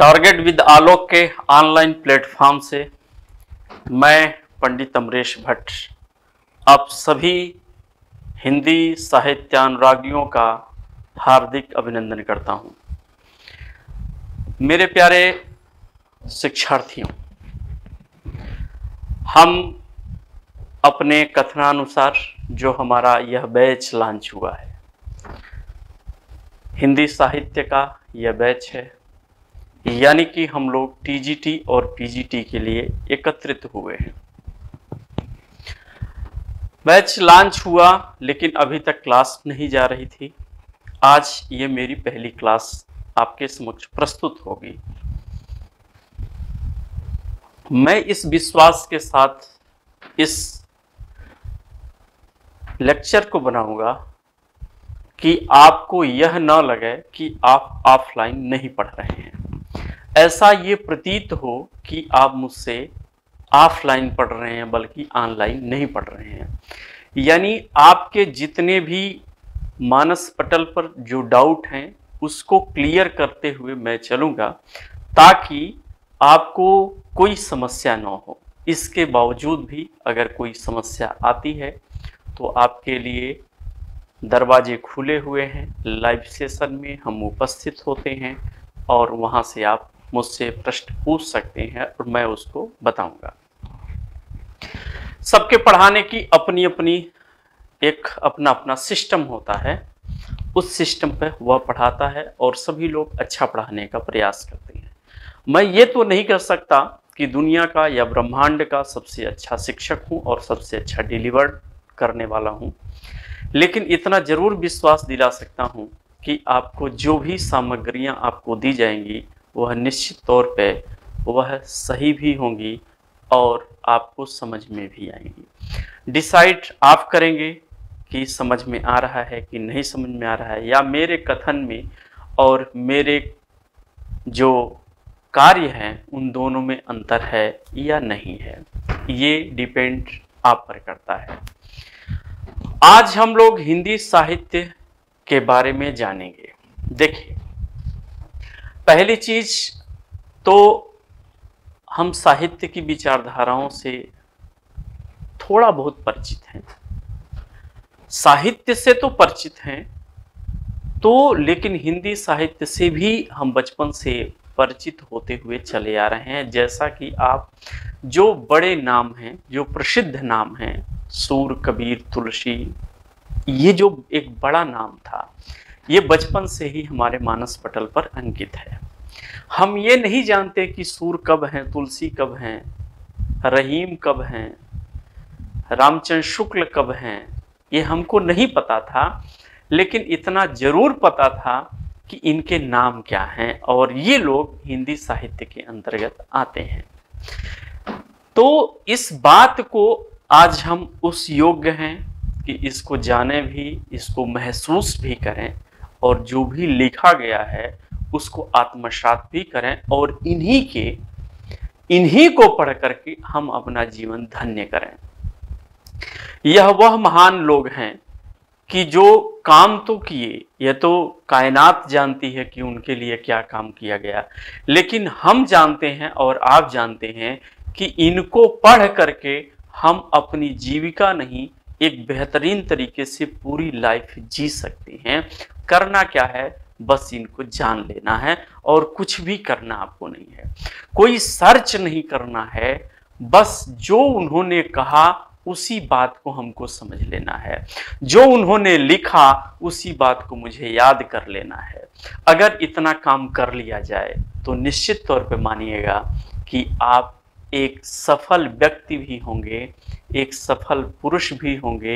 target with आलोक के online platform से मैं पंडित अमरेश भट्ट आप सभी हिंदी साहित्यानुरागियों का हार्दिक अभिनंदन करता हूं मेरे प्यारे शिक्षार्थियों हम अपने कथनानुसार जो हमारा यह बैच लॉन्च हुआ है हिंदी साहित्य का यह बैच है यानी कि हम लोग टीजीटी और पीजीटी के लिए एकत्रित हुए हैं बैच लॉन्च हुआ लेकिन अभी तक क्लास नहीं जा रही थी आज ये मेरी पहली क्लास आपके समक्ष प्रस्तुत होगी मैं इस विश्वास के साथ इस लेक्चर को बनाऊंगा कि आपको यह ना लगे कि आप ऑफलाइन नहीं पढ़ रहे हैं ऐसा ये प्रतीत हो कि आप मुझसे ऑफलाइन पढ़ रहे हैं बल्कि ऑनलाइन नहीं पढ़ रहे हैं यानी आपके जितने भी मानस पटल पर जो डाउट हैं उसको क्लियर करते हुए मैं चलूँगा ताकि आपको कोई समस्या ना हो इसके बावजूद भी अगर कोई समस्या आती है तो आपके लिए दरवाजे खुले हुए हैं लाइव सेशन में हम उपस्थित होते हैं और वहाँ से आप मुझसे प्रश्न पूछ सकते हैं और मैं उसको बताऊंगा सबके पढ़ाने की अपनी अपनी एक अपना अपना सिस्टम होता है उस सिस्टम पे वह पढ़ाता है और सभी लोग अच्छा पढ़ाने का प्रयास करते हैं मैं ये तो नहीं कर सकता कि दुनिया का या ब्रह्मांड का सबसे अच्छा शिक्षक हूँ और सबसे अच्छा डिलीवर करने वाला हूँ लेकिन इतना ज़रूर विश्वास दिला सकता हूँ कि आपको जो भी सामग्रियाँ आपको दी जाएंगी वह निश्चित तौर पर वह सही भी होंगी और आपको समझ में भी आएंगी डिसाइड आप करेंगे कि समझ में आ रहा है कि नहीं समझ में आ रहा है या मेरे कथन में और मेरे जो कार्य हैं उन दोनों में अंतर है या नहीं है ये डिपेंड आप पर करता है आज हम लोग हिंदी साहित्य के बारे में जानेंगे देखिए पहली चीज तो हम साहित्य की विचारधाराओं से थोड़ा बहुत परिचित हैं साहित्य से तो परिचित हैं तो लेकिन हिंदी साहित्य से भी हम बचपन से परिचित होते हुए चले आ रहे हैं जैसा कि आप जो बड़े नाम हैं जो प्रसिद्ध नाम हैं सूर कबीर तुलसी ये जो एक बड़ा नाम था ये बचपन से ही हमारे मानस पटल पर अंकित है हम ये नहीं जानते कि सूर कब हैं तुलसी कब हैं रहीम कब हैं रामचंद्र शुक्ल कब हैं ये हमको नहीं पता था लेकिन इतना जरूर पता था कि इनके नाम क्या हैं और ये लोग हिंदी साहित्य के अंतर्गत आते हैं तो इस बात को आज हम उस योग्य हैं कि इसको जाने भी इसको महसूस भी करें और जो भी लिखा गया है उसको आत्मसात भी करें और इन्हीं के इन्हीं को पढ़ करके हम अपना जीवन धन्य करें यह वह महान लोग हैं कि जो काम तो किए यह तो कायनात जानती है कि उनके लिए क्या काम किया गया लेकिन हम जानते हैं और आप जानते हैं कि इनको पढ़ करके हम अपनी जीविका नहीं एक बेहतरीन तरीके से पूरी लाइफ जी सकते हैं करना क्या है बस इनको जान लेना है और कुछ भी करना आपको नहीं है कोई सर्च नहीं करना है बस जो उन्होंने कहा उसी बात को हमको समझ लेना है जो उन्होंने लिखा उसी बात को मुझे याद कर लेना है अगर इतना काम कर लिया जाए तो निश्चित तौर पे मानिएगा कि आप एक सफल व्यक्ति भी होंगे एक सफल पुरुष भी होंगे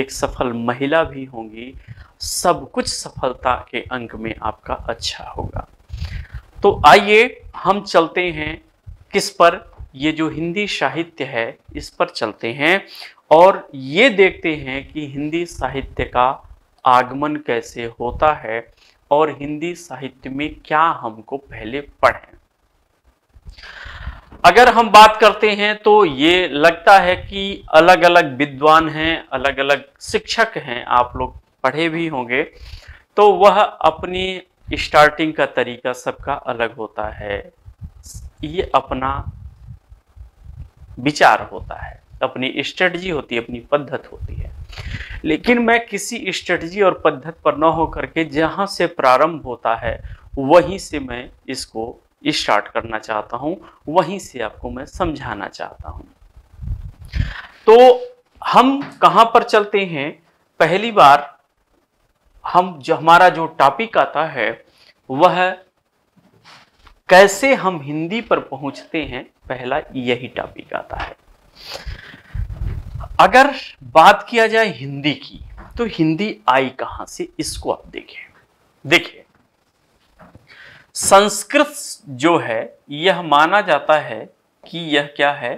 एक सफल महिला भी होंगी सब कुछ सफलता के अंक में आपका अच्छा होगा तो आइए हम चलते हैं किस पर ये जो हिंदी साहित्य है इस पर चलते हैं और ये देखते हैं कि हिंदी साहित्य का आगमन कैसे होता है और हिंदी साहित्य में क्या हमको पहले पढ़ें अगर हम बात करते हैं तो ये लगता है कि अलग अलग विद्वान हैं अलग अलग शिक्षक हैं आप लोग पढ़े भी होंगे तो वह अपनी स्टार्टिंग का तरीका सबका अलग होता है ये अपना विचार होता है अपनी स्ट्रेटजी होती है अपनी पद्धत होती है लेकिन मैं किसी स्ट्रेटजी और पद्धत पर न होकर के जहाँ से प्रारंभ होता है वहीं से मैं इसको स्टार्ट करना चाहता हूं वहीं से आपको मैं समझाना चाहता हूं तो हम कहां पर चलते हैं पहली बार हम जो हमारा जो टॉपिक आता है वह कैसे हम हिंदी पर पहुंचते हैं पहला यही टॉपिक आता है अगर बात किया जाए हिंदी की तो हिंदी आई कहां से इसको आप देखें देखिए संस्कृत जो है यह माना जाता है कि यह क्या है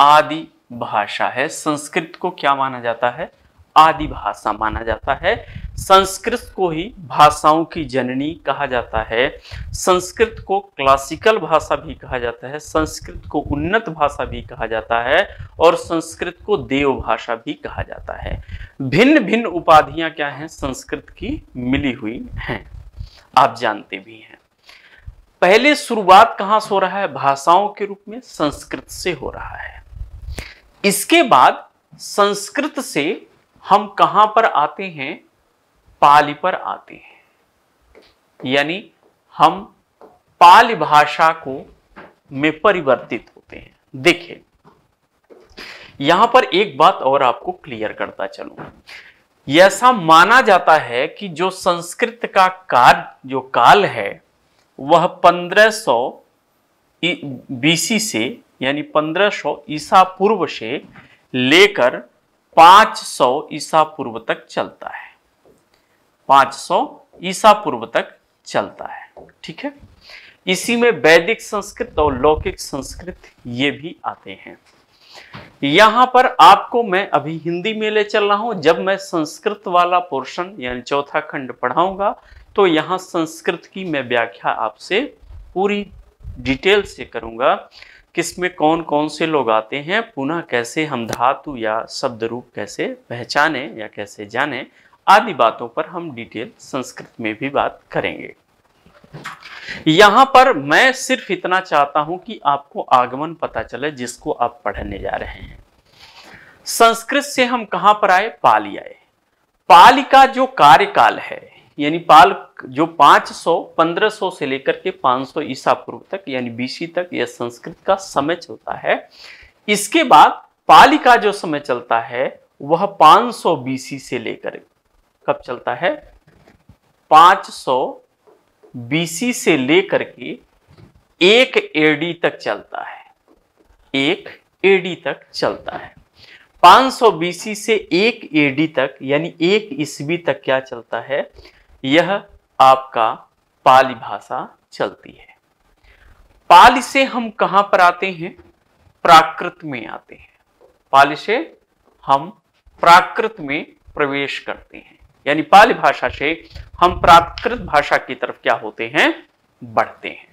आदि भाषा है संस्कृत को क्या माना जाता है आदि भाषा माना जाता है संस्कृत को ही भाषाओं की जननी कहा जाता है संस्कृत को क्लासिकल भाषा भी कहा जाता है संस्कृत को उन्नत भाषा भी कहा जाता है और संस्कृत को देव भाषा भी कहा जाता है भिन्न भिन्न उपाधियां क्या हैं संस्कृत की मिली हुई हैं आप जानते भी हैं पहले शुरुआत कहां से हो रहा है भाषाओं के रूप में संस्कृत से हो रहा है इसके बाद संस्कृत से हम कहां पर आते हैं पाली पर आते हैं यानी हम पाली भाषा को में परिवर्तित होते हैं देखिए यहां पर एक बात और आपको क्लियर करता चलूं ऐसा माना जाता है कि जो संस्कृत का काल जो काल है वह 1500 सौ बीसी से यानी 1500 सौ ईसा पूर्व से लेकर 500 सौ ईसा पूर्व तक चलता है 500 सौ ईसा पूर्व तक चलता है ठीक है इसी में वैदिक संस्कृत और लौकिक संस्कृत ये भी आते हैं यहां पर आपको मैं अभी हिंदी में ले चल रहा हूं जब मैं संस्कृत वाला पोर्शन यानी चौथा खंड पढ़ाऊंगा तो यहां संस्कृत की मैं व्याख्या आपसे पूरी डिटेल से करूंगा किसमें कौन कौन से लोग आते हैं पुनः कैसे हम धातु या शब्द रूप कैसे पहचाने या कैसे जाने आदि बातों पर हम डिटेल संस्कृत में भी बात करेंगे यहां पर मैं सिर्फ इतना चाहता हूं कि आपको आगमन पता चले जिसको आप पढ़ने जा रहे हैं संस्कृत से हम कहां पर आए पाली आए पाल का जो कार्यकाल है यानी पाल जो 500 1500 से लेकर के 500 ईसा पूर्व तक यानी बीसी तक यह संस्कृत का समय चलता है इसके बाद पाली का जो समय चलता है वह 500 बीसी से लेकर कब चलता है 500 बीसी से लेकर के एक एडी तक चलता है एक एडी तक चलता है 500 बीसी से एक एडी तक यानी एक ईस्वी तक क्या चलता है यह आपका पाली भाषा चलती है पाली से हम कहां पर आते हैं प्राकृत में आते हैं पाली से हम प्राकृत में प्रवेश करते हैं यानी पाली भाषा से हम प्राकृत भाषा की तरफ क्या होते हैं बढ़ते हैं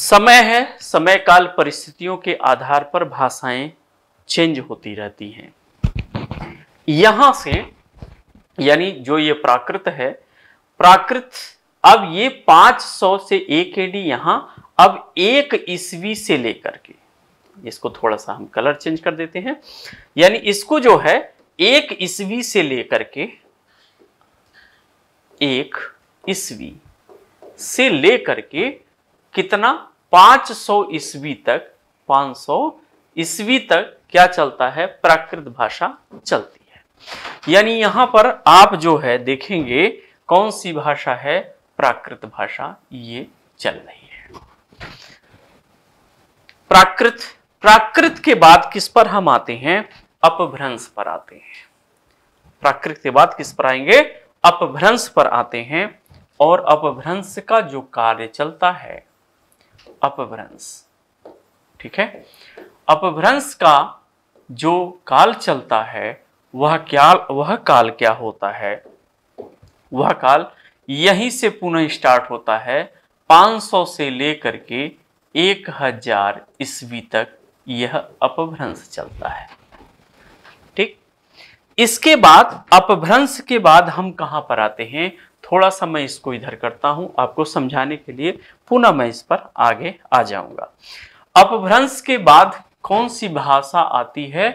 समय है समय काल परिस्थितियों के आधार पर भाषाएं चेंज होती रहती हैं यहां से यानी जो ये प्राकृत है प्राकृत अब ये 500 से एक एडी यहां अब एक ईस्वी से लेकर के इसको थोड़ा सा हम कलर चेंज कर देते हैं यानी इसको जो है एक ईस्वी से लेकर के एक ईस्वी से लेकर के कितना 500 सौ ईस्वी तक 500 सौ ईस्वी तक क्या चलता है प्राकृत भाषा चलती है यानी यहां पर आप जो है देखेंगे कौन सी भाषा है प्राकृत भाषा ये चल रही है प्राकृत प्राकृत के बाद किस पर हम आते हैं अपभ्रंश पर आते हैं प्राकृत के बाद किस पर आएंगे अपभ्रंश पर आते हैं और अपभ्रंश का जो कार्य चलता है अपभ्रंश ठीक है अपभ्रंश का जो काल चलता है वह क्या वह काल क्या होता है वह काल यहीं से पुनः स्टार्ट होता है 500 से लेकर के 1000 ईस्वी तक यह अपभ्रंश चलता है इसके बाद अपभ्रंश के बाद हम कहां पर आते हैं थोड़ा सा मैं इसको इधर करता हूं आपको समझाने के लिए पुनः मैं इस पर आगे आ जाऊंगा अपभ्रंश के बाद कौन सी भाषा आती है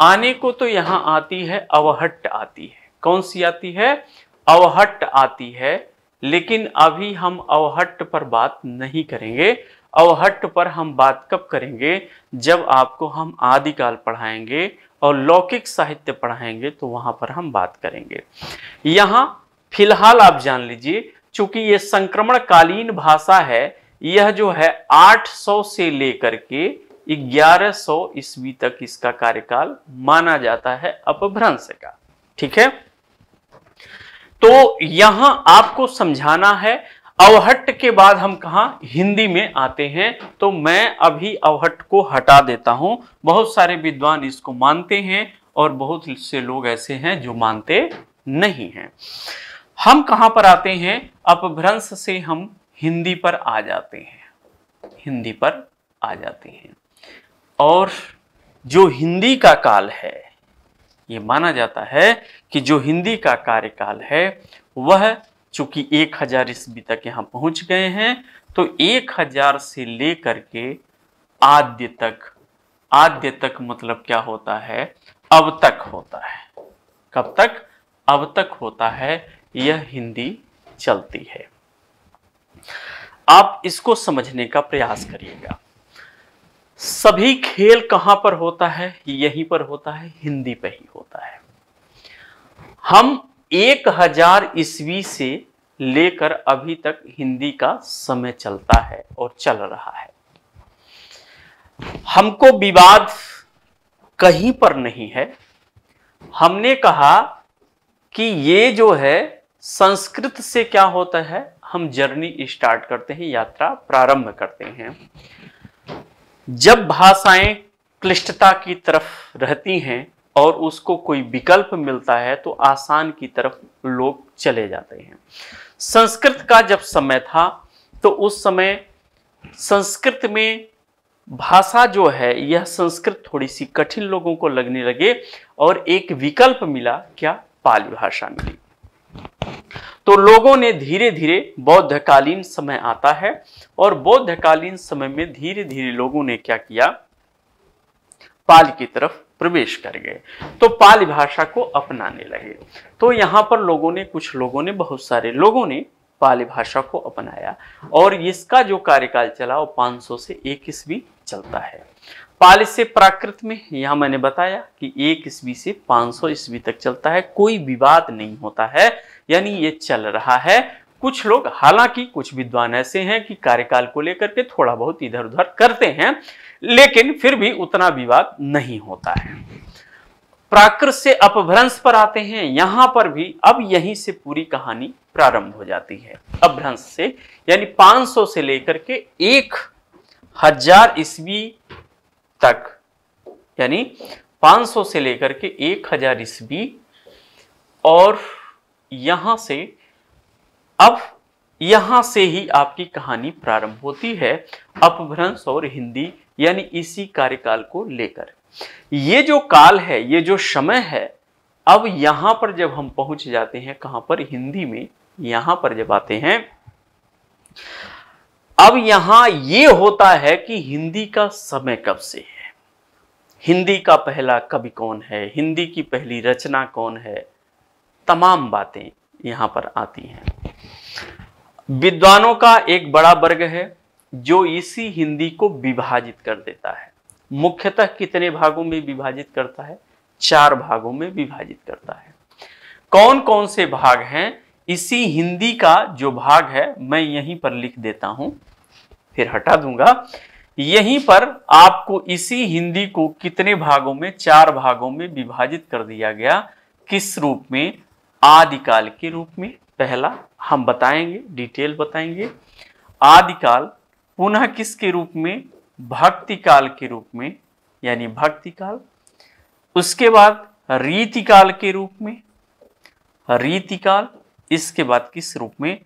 आने को तो यहां आती है अवहट्ट आती है कौन सी आती है अवहट्ट आती है लेकिन अभी हम अवहट्ट पर बात नहीं करेंगे अवहट्ट पर हम बात कब करेंगे जब आपको हम आदिकाल पढ़ाएंगे और लौकिक साहित्य पढ़ाएंगे तो वहां पर हम बात करेंगे यहाँ फिलहाल आप जान लीजिए चूंकि ये संक्रमण कालीन भाषा है यह जो है 800 से लेकर के 1100 ईस्वी तक इसका कार्यकाल माना जाता है अपभ्रंश का ठीक है तो यहां आपको समझाना है अवहट के बाद हम कहा हिंदी में आते हैं तो मैं अभी अवहट को हटा देता हूं बहुत सारे विद्वान इसको मानते हैं और बहुत से लोग ऐसे हैं जो मानते नहीं हैं हम कहां पर आते हैं अपभ्रंश से हम हिंदी पर आ जाते हैं हिंदी पर आ जाते हैं और जो हिंदी का काल है ये माना जाता है कि जो हिंदी का कार्यकाल है वह चूंकि एक हजार ईस्वी तक यहाँ पहुंच गए हैं तो एक हजार से लेकर के आद्य तक आद्य तक मतलब क्या होता है अब तक होता है कब तक अब तक होता है यह हिंदी चलती है आप इसको समझने का प्रयास करिएगा सभी खेल कहां पर होता है यहीं पर होता है हिंदी पर ही होता है हम एक हजार ईस्वी से लेकर अभी तक हिंदी का समय चलता है और चल रहा है हमको विवाद कहीं पर नहीं है हमने कहा कि ये जो है संस्कृत से क्या होता है हम जर्नी स्टार्ट करते हैं यात्रा प्रारंभ करते हैं जब भाषाएं क्लिष्टता की तरफ रहती हैं और उसको कोई विकल्प मिलता है तो आसान की तरफ लोग चले जाते हैं संस्कृत का जब समय था तो उस समय संस्कृत में भाषा जो है यह संस्कृत थोड़ी सी कठिन लोगों को लगने लगे और एक विकल्प मिला क्या पाली भाषा मिली तो लोगों ने धीरे धीरे बौद्धकालीन समय आता है और बौद्धकालीन समय में धीरे धीरे लोगों ने क्या किया पाल की तरफ प्रवेश कर गए तो पाली भाषा को अपनाने लगे तो यहाँ पर लोगों ने कुछ लोगों ने बहुत सारे लोगों ने पाली भाषा को अपनाया और इसका जो कार्यकाल चला वो 500 से एक ईस्वी चलता है पाली से प्राकृत में यहाँ मैंने बताया कि एक ईस्वी से 500 ईस्वी तक चलता है कोई विवाद नहीं होता है यानी ये चल रहा है कुछ लोग हालांकि कुछ विद्वान ऐसे हैं कि कार्यकाल को लेकर के थोड़ा बहुत इधर उधर करते हैं लेकिन फिर भी उतना विवाद नहीं होता है प्राकृत से अपभ्रंश पर आते हैं यहां पर भी अब यहीं से पूरी कहानी प्रारंभ हो जाती है अपभ्रंश से यानी 500 से लेकर के एक हजार ईस्वी तक यानी 500 से लेकर के एक हजार ईस्वी और यहां से अब यहां से ही आपकी कहानी प्रारंभ होती है अपभ्रंश और हिंदी यानी इसी कार्यकाल को लेकर ये जो काल है ये जो समय है अब यहां पर जब हम पहुंच जाते हैं कहां पर हिंदी में यहां पर जब आते हैं अब यहां ये होता है कि हिंदी का समय कब से है हिंदी का पहला कवि कौन है हिंदी की पहली रचना कौन है तमाम बातें यहां पर आती हैं विद्वानों का एक बड़ा वर्ग है जो इसी हिंदी को विभाजित कर देता है मुख्यतः कितने भागों में विभाजित करता है चार भागों में विभाजित करता है कौन कौन से भाग हैं इसी हिंदी का जो भाग है मैं यहीं पर लिख देता हूं फिर हटा दूंगा यहीं पर आपको इसी हिंदी को कितने भागों में चार भागों में विभाजित कर दिया गया किस रूप में आदिकाल के रूप में पहला हम बताएंगे डिटेल बताएंगे आदिकाल पुनः किसके रूप में भक्ति काल के रूप में यानी भक्ति काल उसके बाद रीतिकाल के रूप में रीतिकाल इसके बाद किस रूप में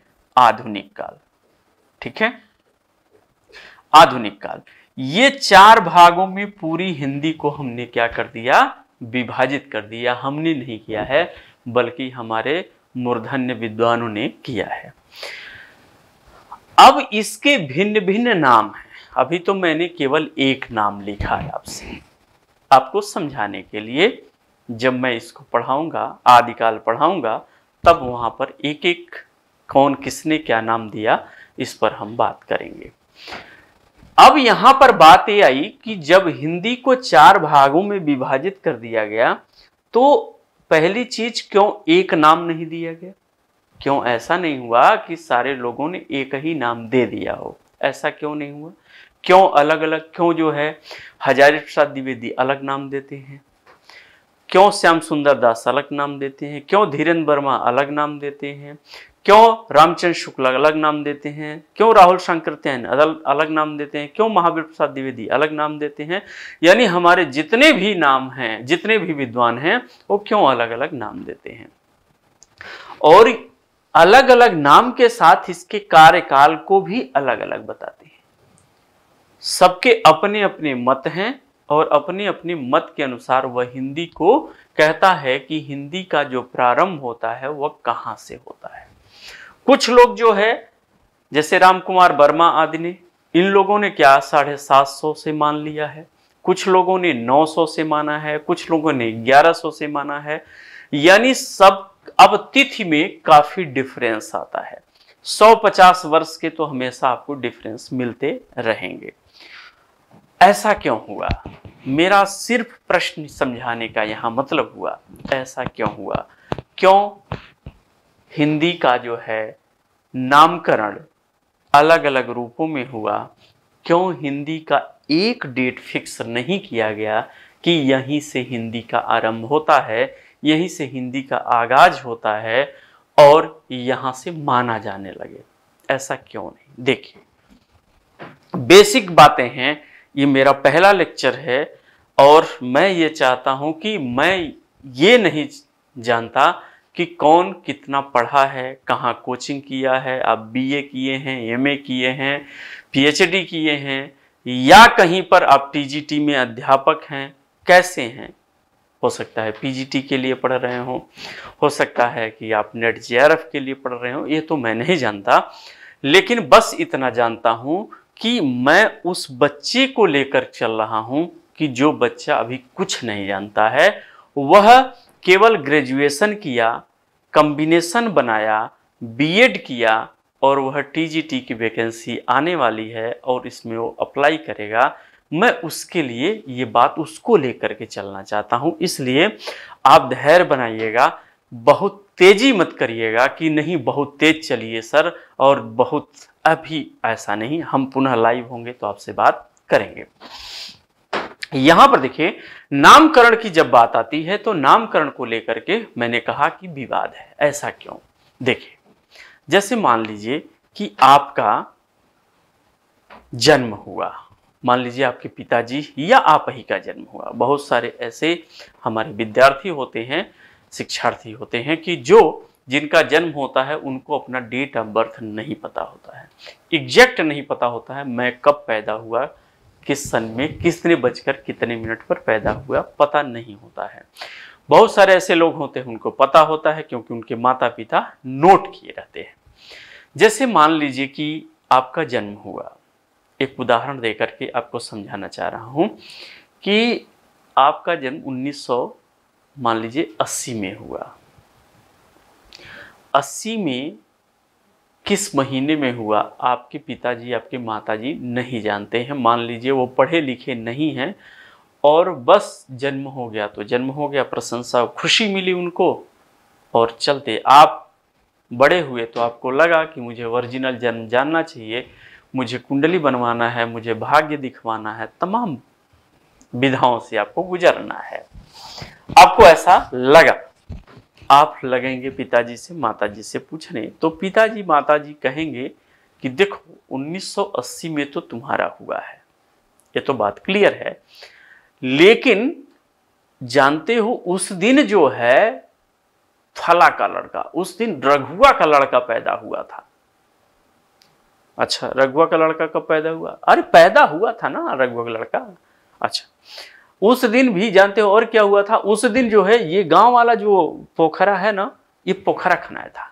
आधुनिक काल ठीक है आधुनिक काल ये चार भागों में पूरी हिंदी को हमने क्या कर दिया विभाजित कर दिया हमने नहीं किया है बल्कि हमारे मूर्धन्य विद्वानों ने किया है अब इसके भिन्न भिन्न नाम हैं अभी तो मैंने केवल एक नाम लिखा है आपसे आपको समझाने के लिए जब मैं इसको पढ़ाऊंगा आदिकाल पढ़ाऊंगा तब वहां पर एक एक कौन किसने क्या नाम दिया इस पर हम बात करेंगे अब यहां पर बात यह आई कि जब हिंदी को चार भागों में विभाजित कर दिया गया तो पहली चीज क्यों एक नाम नहीं दिया गया क्यों ऐसा नहीं हुआ कि सारे लोगों ने एक ही नाम दे दिया हो ऐसा क्यों नहीं हुआ क्यों अलग अलग क्यों जो है हजारी प्रसाद द्विवेदी अलग नाम देते हैं क्यों श्याम सुंदर दास अलग नाम देते हैं क्यों धीरेन्द्र वर्मा अलग नाम देते हैं क्यों रामचंद्र शुक्ल अलग नाम देते हैं क्यों राहुल शंकर तैन अलग नाम देते हैं क्यों महावीर प्रसाद द्विवेदी अलग नाम देते हैं यानी हमारे जितने भी नाम हैं जितने भी विद्वान हैं वो क्यों अलग अलग नाम देते हैं और अलग अलग नाम के साथ इसके कार्यकाल को भी अलग अलग बताते हैं सबके अपने अपने मत हैं और अपने अपने मत के अनुसार वह हिंदी को कहता है कि हिंदी का जो प्रारंभ होता है वह कहाँ से होता है कुछ लोग जो है जैसे राम कुमार वर्मा आदि ने इन लोगों ने क्या साढ़े सात सौ से मान लिया है कुछ लोगों ने नौ सौ से माना है कुछ लोगों ने ग्यारह सौ से माना है यानी सब अब तिथि में काफी डिफरेंस आता है सौ पचास वर्ष के तो हमेशा आपको डिफरेंस मिलते रहेंगे ऐसा क्यों हुआ मेरा सिर्फ प्रश्न समझाने का यहां मतलब हुआ ऐसा क्यों हुआ क्यों हिंदी का जो है नामकरण अलग अलग रूपों में हुआ क्यों हिंदी का एक डेट फिक्स नहीं किया गया कि यहीं से हिंदी का आरंभ होता है यहीं से हिंदी का आगाज होता है और यहाँ से माना जाने लगे ऐसा क्यों नहीं देखिए बेसिक बातें हैं ये मेरा पहला लेक्चर है और मैं ये चाहता हूं कि मैं ये नहीं जानता कि कौन कितना पढ़ा है कहाँ कोचिंग किया है आप बीए किए हैं एमए किए हैं पीएचडी किए हैं या कहीं पर आप टीजीटी में अध्यापक हैं कैसे हैं हो सकता है पीजीटी के लिए पढ़ रहे हो हो सकता है कि आप नेट जेआरएफ के लिए पढ़ रहे हो ये तो मैं नहीं जानता लेकिन बस इतना जानता हूँ कि मैं उस बच्चे को लेकर चल रहा हूँ कि जो बच्चा अभी कुछ नहीं जानता है वह केवल ग्रेजुएशन किया कम्बिनेशन बनाया बीएड किया और वह टीजीटी की वैकेंसी आने वाली है और इसमें वो अप्लाई करेगा मैं उसके लिए ये बात उसको लेकर के चलना चाहता हूँ इसलिए आप धैर्य बनाइएगा बहुत तेजी मत करिएगा कि नहीं बहुत तेज चलिए सर और बहुत अभी ऐसा नहीं हम पुनः लाइव होंगे तो आपसे बात करेंगे यहां पर देखिए नामकरण की जब बात आती है तो नामकरण को लेकर के मैंने कहा कि विवाद है ऐसा क्यों देखिए जैसे मान लीजिए कि आपका जन्म हुआ मान लीजिए आपके पिताजी या आप ही का जन्म हुआ बहुत सारे ऐसे हमारे विद्यार्थी होते हैं शिक्षार्थी होते हैं कि जो जिनका जन्म होता है उनको अपना डेट ऑफ बर्थ नहीं पता होता है एग्जैक्ट नहीं पता होता है मैं कब पैदा हुआ किस सन में किसने बजकर कितने मिनट पर पैदा हुआ पता नहीं होता है बहुत सारे ऐसे लोग होते हैं उनको पता होता है क्योंकि उनके माता पिता नोट किए रहते हैं जैसे मान लीजिए कि आपका जन्म हुआ एक उदाहरण देकर के आपको समझाना चाह रहा हूं कि आपका जन्म 1900 मान लीजिए 80 में हुआ 80 में किस महीने में हुआ आपके पिताजी आपके माताजी नहीं जानते हैं मान लीजिए वो पढ़े लिखे नहीं हैं और बस जन्म हो गया तो जन्म हो गया प्रशंसा खुशी मिली उनको और चलते आप बड़े हुए तो आपको लगा कि मुझे ओरिजिनल जन्म जानना चाहिए मुझे कुंडली बनवाना है मुझे भाग्य दिखवाना है तमाम विधाओं से आपको गुजरना है आपको ऐसा लगा आप लगेंगे पिताजी से माताजी से पूछने तो पिताजी माताजी कहेंगे कि देखो 1980 में तो तुम्हारा हुआ है ये तो बात क्लियर है लेकिन जानते हो उस दिन जो है फला का लड़का उस दिन रघुआ का लड़का पैदा हुआ था अच्छा रघुआ का लड़का कब पैदा हुआ अरे पैदा हुआ था ना रघुआ का लड़का अच्छा उस दिन भी जानते हो और क्या हुआ था उस दिन जो है ये गांव वाला जो पोखरा है ना ये पोखरा खनाया था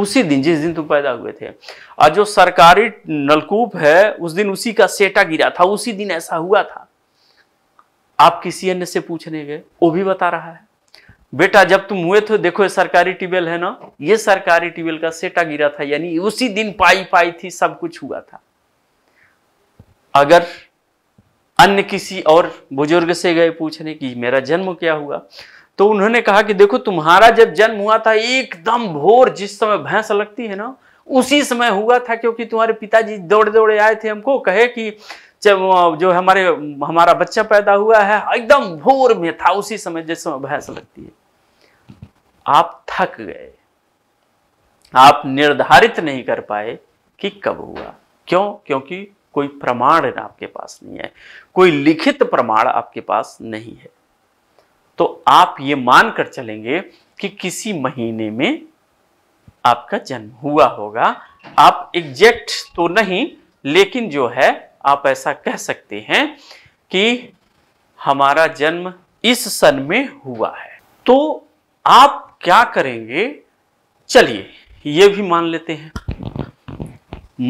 उसी दिन जिस दिन तुम पैदा हुए थे और जो सरकारी नलकूप है उस दिन उसी का सेटा गिरा था उसी दिन ऐसा हुआ था आप किसी अन्य से पूछने गए वो भी बता रहा है बेटा जब तुम हुए थे देखो ये सरकारी ट्यूबवेल है ना ये सरकारी ट्यूबवेल का सेटा गिरा था यानी उसी दिन पाई पाई थी सब कुछ हुआ था अगर अन्य किसी और बुजुर्ग से गए पूछने कि मेरा जन्म क्या हुआ तो उन्होंने कहा कि देखो तुम्हारा जब जन्म हुआ था एकदम भोर जिस समय भैंस लगती है ना उसी समय हुआ था क्योंकि तुम्हारे पिताजी दौड़े दौड़े आए थे हमको कहे कि जब जो हमारे हमारा बच्चा पैदा हुआ है एकदम भोर में था उसी समय जिस समय भैंस लगती है आप थक गए आप निर्धारित नहीं कर पाए कि कब हुआ क्यों क्योंकि कोई प्रमाण आपके पास नहीं है कोई लिखित प्रमाण आपके पास नहीं है तो आप ये मानकर चलेंगे कि किसी महीने में आपका जन्म हुआ होगा आप एग्जैक्ट तो नहीं लेकिन जो है आप ऐसा कह सकते हैं कि हमारा जन्म इस सन में हुआ है तो आप क्या करेंगे चलिए ये भी मान लेते हैं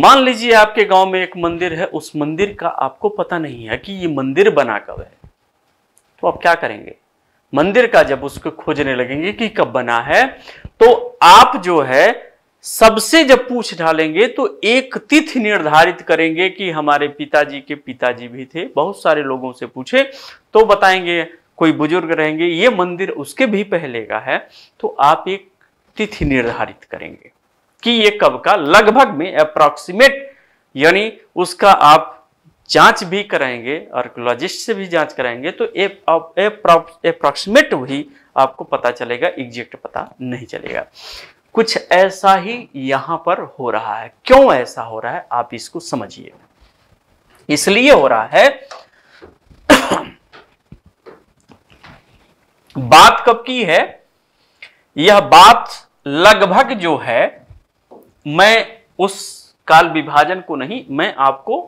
मान लीजिए आपके गांव में एक मंदिर है उस मंदिर का आपको पता नहीं है कि ये मंदिर बना कब है तो आप क्या करेंगे मंदिर का जब उसको खोजने लगेंगे कि कब बना है तो आप जो है सबसे जब पूछ डालेंगे तो एक तिथि निर्धारित करेंगे कि हमारे पिताजी के पिताजी भी थे बहुत सारे लोगों से पूछे तो बताएंगे कोई बुजुर्ग रहेंगे ये मंदिर उसके भी पहले का है तो आप एक तिथि निर्धारित करेंगे कि ये कब का लगभग में अप्रॉक्सीमेट यानी उसका आप जांच भी कराएंगे आर्कोलॉजिस्ट से भी जांच कराएंगे तो अप्रॉक्सीमेट भी आपको पता चलेगा एग्जैक्ट पता नहीं चलेगा कुछ ऐसा ही यहां पर हो रहा है क्यों ऐसा हो रहा है आप इसको समझिए इसलिए हो रहा है बात कब की है यह बात लगभग जो है मैं उस काल विभाजन को नहीं मैं आपको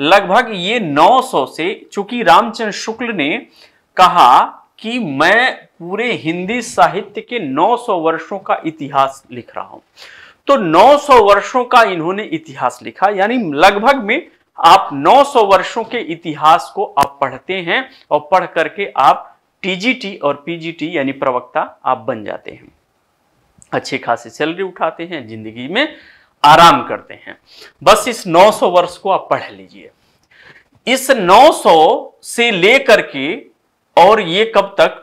लगभग ये 900 से चूंकि रामचंद्र शुक्ल ने कहा कि मैं पूरे हिंदी साहित्य के 900 वर्षों का इतिहास लिख रहा हूं तो 900 वर्षों का इन्होंने इतिहास लिखा यानी लगभग में आप 900 वर्षों के इतिहास को आप पढ़ते हैं और पढ़ करके आप टीजीटी और पीजीटी यानी प्रवक्ता आप बन जाते हैं अच्छी खासी सैलरी उठाते हैं जिंदगी में आराम करते हैं बस इस 900 वर्ष को आप पढ़ लीजिए इस 900 से लेकर के और ये कब तक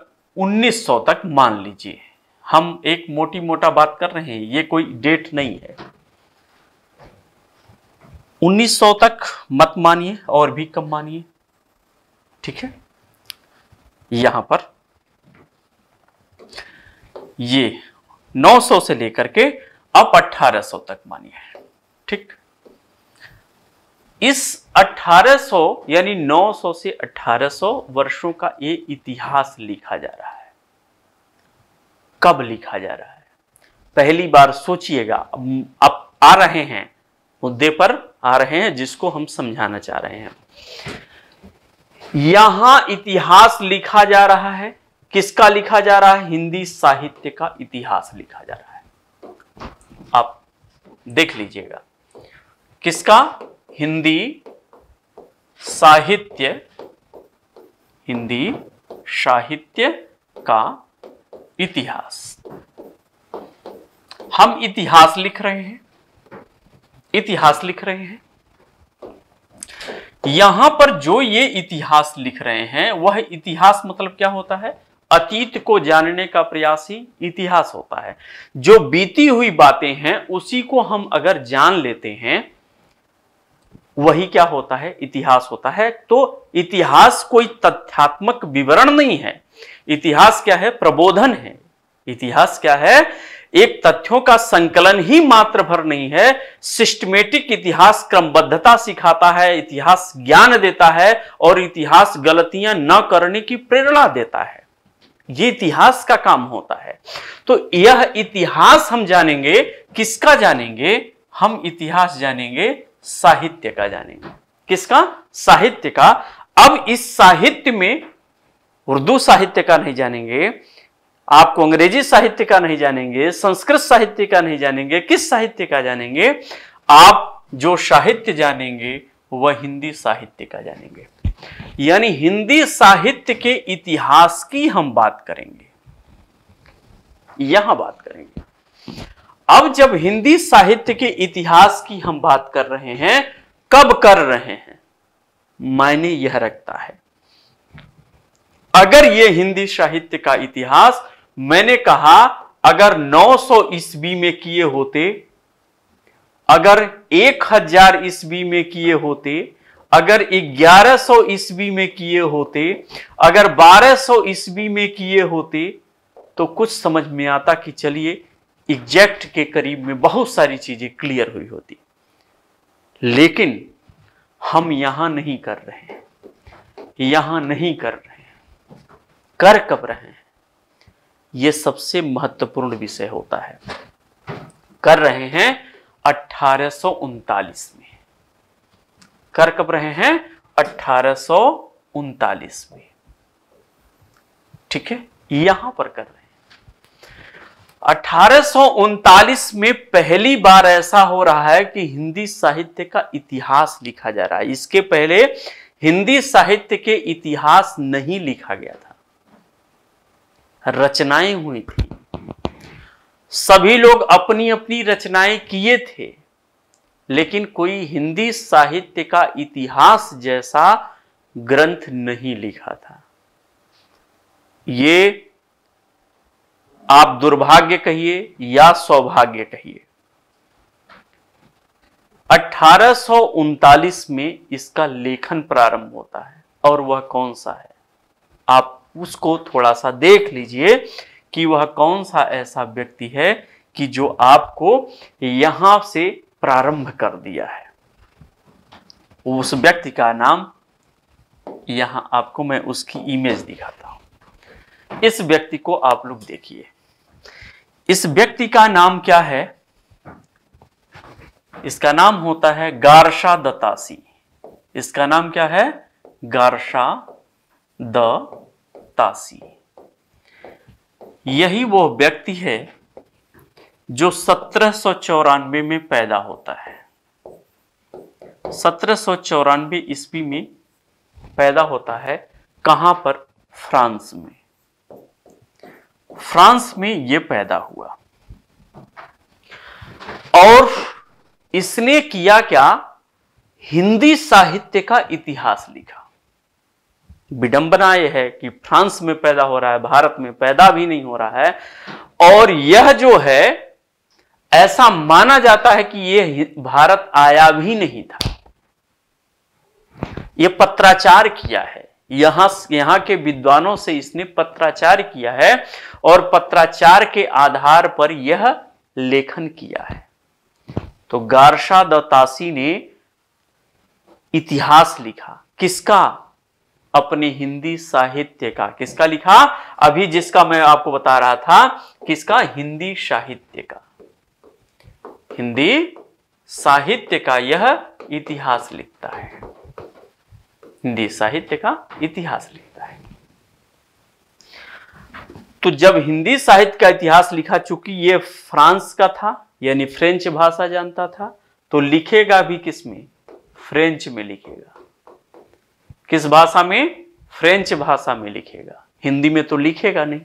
1900 तक मान लीजिए हम एक मोटी मोटा बात कर रहे हैं ये कोई डेट नहीं है 1900 तक मत मानिए और भी कम मानिए ठीक है यहां पर ये 900 से लेकर के अब 1800 तक मानिए ठीक इस 1800 यानी 900 से 1800 वर्षों का ये इतिहास लिखा जा रहा है कब लिखा जा रहा है पहली बार सोचिएगा अब आ रहे हैं मुद्दे पर आ रहे हैं जिसको हम समझाना चाह रहे हैं यहां इतिहास लिखा जा रहा है किसका लिखा जा रहा है हिंदी साहित्य का इतिहास लिखा जा रहा है आप देख लीजिएगा किसका हिंदी साहित्य हिंदी साहित्य का इतिहास हम इतिहास लिख रहे हैं इतिहास लिख रहे हैं यहां पर जो ये इतिहास लिख रहे हैं वह इतिहास मतलब क्या होता है अतीत को जानने का प्रयास ही इतिहास होता है जो बीती हुई बातें हैं उसी को हम अगर जान लेते हैं वही क्या होता है इतिहास होता है तो इतिहास कोई तथ्यात्मक विवरण नहीं है इतिहास क्या है प्रबोधन है इतिहास क्या है एक तथ्यों का संकलन ही मात्र भर नहीं है सिस्टमेटिक इतिहास क्रमबद्धता सिखाता है इतिहास ज्ञान देता है और इतिहास गलतियां न करने की प्रेरणा देता है ये इतिहास का काम होता है तो यह इतिहास हम जानेंगे किसका जानेंगे हम इतिहास जानेंगे साहित्य का जानेंगे किसका साहित्य का अब इस साहित्य में उर्दू साहित्य का नहीं जानेंगे आपको अंग्रेजी साहित्य का नहीं जानेंगे संस्कृत साहित्य का नहीं जानेंगे किस साहित्य का जानेंगे आप जो साहित्य जानेंगे वह हिंदी साहित्य का जानेंगे यानी हिंदी साहित्य के इतिहास की हम बात करेंगे यहां बात करेंगे अब जब हिंदी साहित्य के इतिहास की हम बात कर रहे हैं कब कर रहे हैं मायने यह रखता है अगर यह हिंदी साहित्य का इतिहास मैंने कहा अगर 900 ईस्वी में किए होते अगर 1000 ईस्वी में किए होते अगर 1100 ईस्वी में किए होते अगर 1200 ईस्वी में किए होते तो कुछ समझ में आता कि चलिए एग्जैक्ट के करीब में बहुत सारी चीजें क्लियर हुई होती लेकिन हम यहां नहीं कर रहे हैं यहां नहीं कर रहे हैं कर कब रहे हैं यह सबसे महत्वपूर्ण विषय होता है कर रहे हैं अठारह में कर कब रहे हैं अठारह में ठीक है यहां पर कर रहे हैं अठारह में पहली बार ऐसा हो रहा है कि हिंदी साहित्य का इतिहास लिखा जा रहा है इसके पहले हिंदी साहित्य के इतिहास नहीं लिखा गया था रचनाएं हुई थी सभी लोग अपनी अपनी रचनाएं किए थे लेकिन कोई हिंदी साहित्य का इतिहास जैसा ग्रंथ नहीं लिखा था ये आप दुर्भाग्य कहिए या सौभाग्य कहिए अठारह में इसका लेखन प्रारंभ होता है और वह कौन सा है आप उसको थोड़ा सा देख लीजिए कि वह कौन सा ऐसा व्यक्ति है कि जो आपको यहां से प्रारंभ कर दिया है उस व्यक्ति का नाम यहां आपको मैं उसकी इमेज दिखाता हूं इस व्यक्ति को आप लोग देखिए इस व्यक्ति का नाम क्या है इसका नाम होता है गारशा दतासी इसका नाम क्या है गारशा द तासी यही वो व्यक्ति है जो सत्रह में पैदा होता है सत्रह ईस्वी में पैदा होता है कहां पर फ्रांस में फ्रांस में यह पैदा हुआ और इसने किया क्या हिंदी साहित्य का इतिहास लिखा विडंबना यह है कि फ्रांस में पैदा हो रहा है भारत में पैदा भी नहीं हो रहा है और यह जो है ऐसा माना जाता है कि यह भारत आया भी नहीं था यह पत्राचार किया है यहां यहां के विद्वानों से इसने पत्राचार किया है और पत्राचार के आधार पर यह लेखन किया है तो गारशा दतासी ने इतिहास लिखा किसका अपने हिंदी साहित्य का किसका लिखा अभी जिसका मैं आपको बता रहा था किसका हिंदी साहित्य का हिंदी साहित्य का यह इतिहास लिखता है हिंदी साहित्य का इतिहास लिखता है तो जब हिंदी साहित्य का इतिहास लिखा चूंकि यह फ्रांस का था यानी फ्रेंच भाषा जानता था तो लिखेगा भी किस में फ्रेंच में लिखेगा किस भाषा में फ्रेंच भाषा में लिखेगा हिंदी में तो लिखेगा नहीं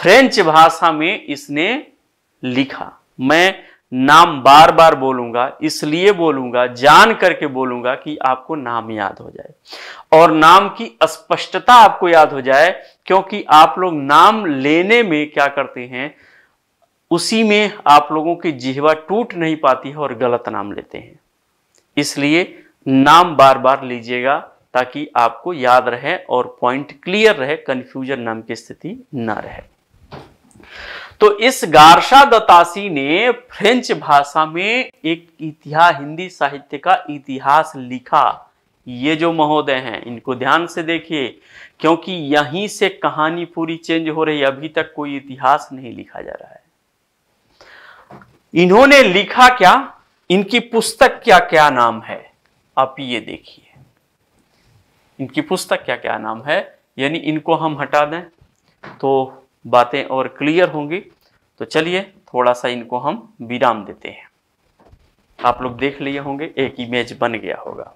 फ्रेंच भाषा में इसने लिखा मैं नाम बार बार बोलूंगा इसलिए बोलूंगा जान करके बोलूंगा कि आपको नाम याद हो जाए और नाम की स्पष्टता आपको याद हो जाए क्योंकि आप लोग नाम लेने में क्या करते हैं उसी में आप लोगों की जिहवा टूट नहीं पाती है और गलत नाम लेते हैं इसलिए नाम बार बार लीजिएगा ताकि आपको याद रहे और पॉइंट क्लियर रहे कंफ्यूजन नाम की स्थिति ना रहे तो इस गारशा दतासी ने फ्रेंच भाषा में एक इतिहास हिंदी साहित्य का इतिहास लिखा ये जो महोदय हैं इनको ध्यान से देखिए क्योंकि यहीं से कहानी पूरी चेंज हो रही है अभी तक कोई इतिहास नहीं लिखा जा रहा है इन्होंने लिखा क्या इनकी पुस्तक क्या क्या नाम है आप ये देखिए इनकी पुस्तक क्या क्या नाम है यानी इनको हम हटा दें तो बातें और क्लियर होंगी तो चलिए थोड़ा सा इनको हम विराम देते हैं आप लोग देख लिए होंगे एक इमेज बन गया होगा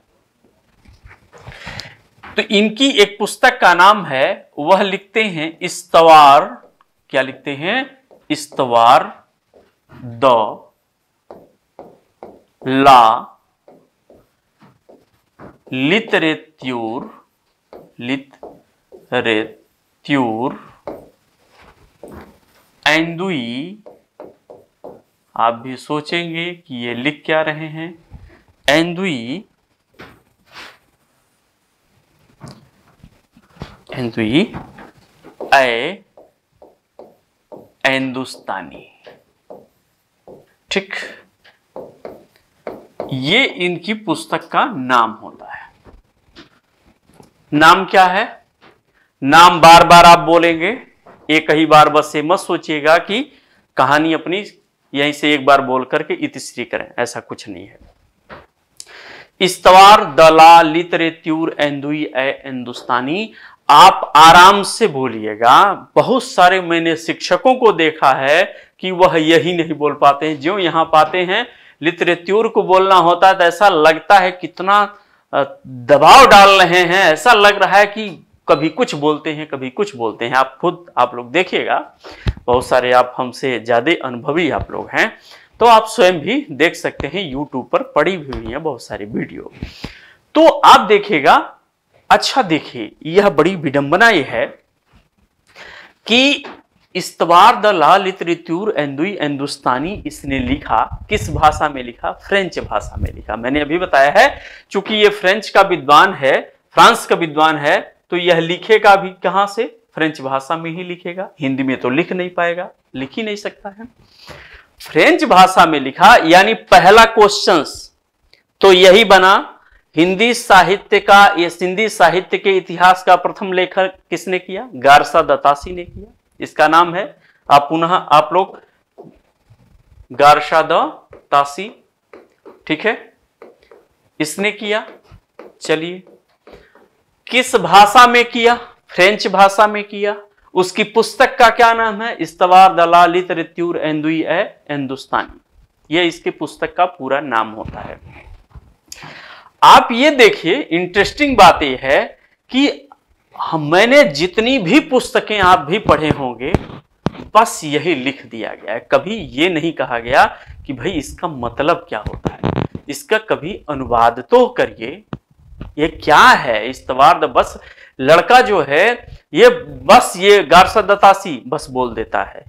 तो इनकी एक पुस्तक का नाम है वह लिखते हैं इस्तवार क्या लिखते हैं इस्तवार द ला लित रेत्यूर एंदुई आप भी सोचेंगे कि ये लिख क्या रहे हैं एंदुई एंदुई ए हिंदुस्तानी ठीक ये इनकी पुस्तक का नाम होता है नाम क्या है नाम बार बार आप बोलेंगे एक ही बार बस से मत सोचिएगा कि कहानी अपनी यहीं से एक बार बोल करके इतिश्री करें ऐसा कुछ नहीं है इस्तवार दला त्यूर एंदुई ए हिंदुस्तानी आप आराम से बोलिएगा बहुत सारे मैंने शिक्षकों को देखा है कि वह यही नहीं बोल पाते हैं जो यहां पाते हैं लिटरेत्यूर को बोलना होता है तो ऐसा लगता है कितना दबाव डाल रहे हैं ऐसा लग रहा है कि कभी कुछ बोलते हैं कभी कुछ बोलते हैं आप खुद आप लोग देखिएगा बहुत सारे आप हमसे ज़्यादा अनुभवी आप लोग हैं तो आप स्वयं भी देख सकते हैं यूट्यूब पर पड़ी हुई है बहुत सारी वीडियो तो आप देखिएगा अच्छा देखिए यह बड़ी विडंबना यह है कि इस्तवार द लालित एंदुई हिंदुस्तानी इसने लिखा किस भाषा में लिखा फ्रेंच भाषा में लिखा मैंने अभी बताया है चूंकि ये फ्रेंच का विद्वान है फ्रांस का विद्वान है तो यह लिखेगा भी कहां से फ्रेंच भाषा में ही लिखेगा हिंदी में तो लिख नहीं पाएगा लिख ही नहीं सकता है फ्रेंच भाषा में लिखा यानी पहला क्वेश्चन तो यही बना हिंदी साहित्य का या सिंधी साहित्य के इतिहास का प्रथम लेखक किसने किया गारसा दत्तासी ने किया इसका नाम है आप पुनः आप लोग गारसा दासी ठीक है इसने किया चलिए किस भाषा में किया फ्रेंच भाषा में किया उसकी पुस्तक का क्या नाम है इस्तवार दलालित रित्यूर एंदुई ए हिंदुस्तानी यह इसकी पुस्तक का पूरा नाम होता है आप ये देखिए इंटरेस्टिंग बात यह है कि हाँ, मैंने जितनी भी पुस्तकें आप भी पढ़े होंगे बस यही लिख दिया गया है कभी ये नहीं कहा गया कि भाई इसका मतलब क्या होता है इसका कभी अनुवाद तो करिए ये क्या है द बस लड़का जो है ये बस ये गारसदतासी बस बोल देता है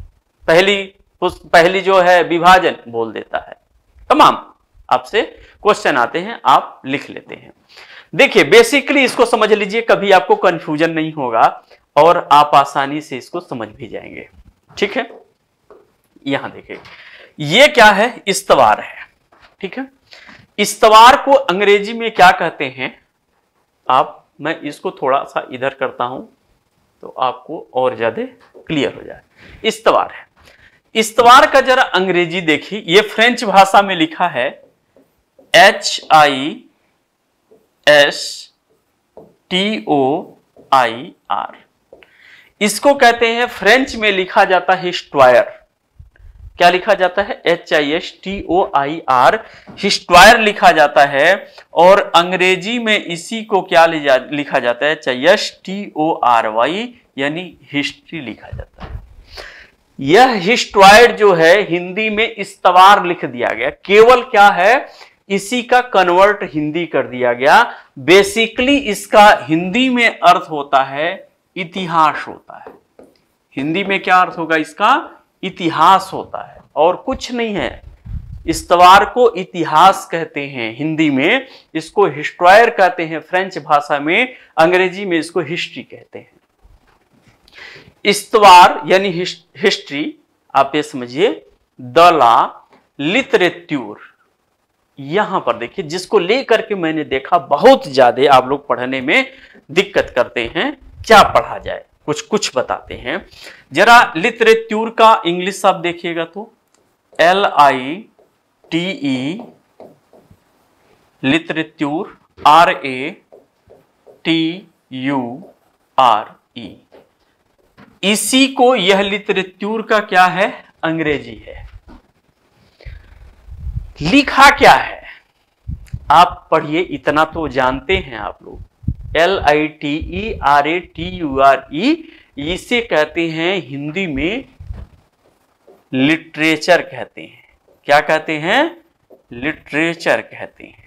पहली उस पहली जो है विभाजन बोल देता है तमाम आपसे क्वेश्चन आते हैं आप लिख लेते हैं देखिए बेसिकली इसको समझ लीजिए कभी आपको कंफ्यूजन नहीं होगा और आप आसानी से इसको समझ भी जाएंगे ठीक है यहां देखिए ये क्या है इस्तवार है ठीक है इस्तवार को अंग्रेजी में क्या कहते हैं आप मैं इसको थोड़ा सा इधर करता हूं तो आपको और ज़्यादा क्लियर हो जाए इस्तवार है इस्तवार का जरा अंग्रेजी देखिए ये फ्रेंच भाषा में लिखा है H I S T O I R इसको कहते हैं फ्रेंच में लिखा जाता है स्ट्वायर क्या लिखा जाता है H I S T O I R हिस्टवायर लिखा जाता है और अंग्रेजी में इसी को क्या जा, लिखा जाता है H I S T O R Y यानी हिस्ट्री लिखा जाता है यह हिस्टवायर जो है हिंदी में इस्तवार लिख दिया गया केवल क्या है इसी का कन्वर्ट हिंदी कर दिया गया बेसिकली इसका हिंदी में अर्थ होता है इतिहास होता है हिंदी में क्या अर्थ होगा इसका इतिहास होता है और कुछ नहीं है इस्तवार को इतिहास कहते हैं हिंदी में इसको हिस्ट्रायर कहते हैं फ्रेंच भाषा में अंग्रेजी में इसको हिस्ट्री कहते हैं इस्तवार यानी हिस्ट्री आप ये समझिए द ला लिटरेट्यूर यहां पर देखिए जिसको लेकर के मैंने देखा बहुत ज्यादा आप लोग पढ़ने में दिक्कत करते हैं क्या पढ़ा जाए कुछ कुछ बताते हैं जरा लिटरेट्यूर का इंग्लिश आप देखिएगा तो L I T E literature R A T U R E इसी को यह लिटरेट्यूर का क्या है अंग्रेजी है लिखा क्या है आप पढ़िए इतना तो जानते हैं आप लोग L I T E R A T U R E इसे कहते हैं हिंदी में लिटरेचर कहते हैं क्या कहते हैं लिटरेचर कहते हैं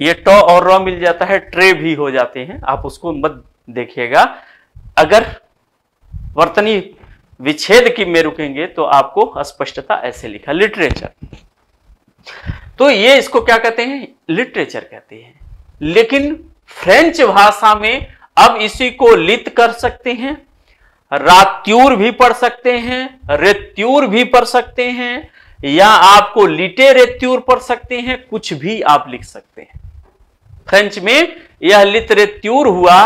ये टॉ और रॉ मिल जाता है ट्रे भी हो जाते हैं आप उसको मत देखिएगा अगर वर्तनी विच्छेद की में रुकेंगे तो आपको स्पष्टता ऐसे लिखा लिटरेचर तो ये इसको क्या कहते हैं लिटरेचर कहते हैं लेकिन फ्रेंच भाषा में अब इसी को लित कर सकते हैं रात्यूर भी पढ़ सकते हैं रेत्यूर भी पढ़ सकते हैं या आपको लिटे रेत्यूर पढ़ सकते हैं कुछ भी आप लिख सकते हैं फ्रेंच में यह लिटरेत्यूर हुआ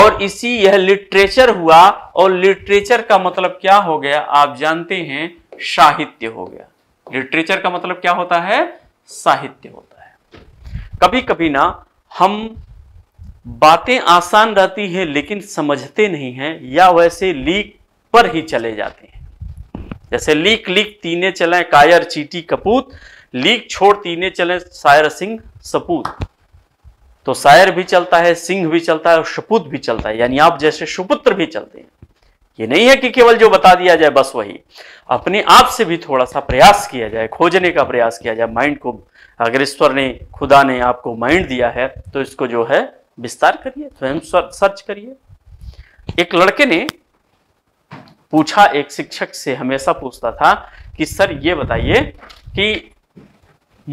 और इसी यह लिटरेचर हुआ और लिटरेचर का मतलब क्या हो गया आप जानते हैं साहित्य हो गया लिटरेचर का मतलब क्या होता है साहित्य होता है कभी कभी ना हम बातें आसान रहती हैं लेकिन समझते नहीं हैं या वैसे लीक पर ही चले जाते हैं जैसे लीक लीक तीने चले कायर चीटी कपूत लीक छोड़ तीने चले शायर सिंह सपूत तो शायर भी चलता है सिंह भी चलता है और सपूत भी चलता है यानी आप जैसे सुपुत्र भी चलते हैं ये नहीं है कि केवल जो बता दिया जाए बस वही अपने आप से भी थोड़ा सा प्रयास किया जाए खोजने का प्रयास किया जाए माइंड को अगर ईश्वर ने खुदा ने आपको माइंड दिया है तो इसको जो है विस्तार करिए स्वयं सर्च करिए एक लड़के ने पूछा एक शिक्षक से हमेशा पूछता था कि सर ये बताइए कि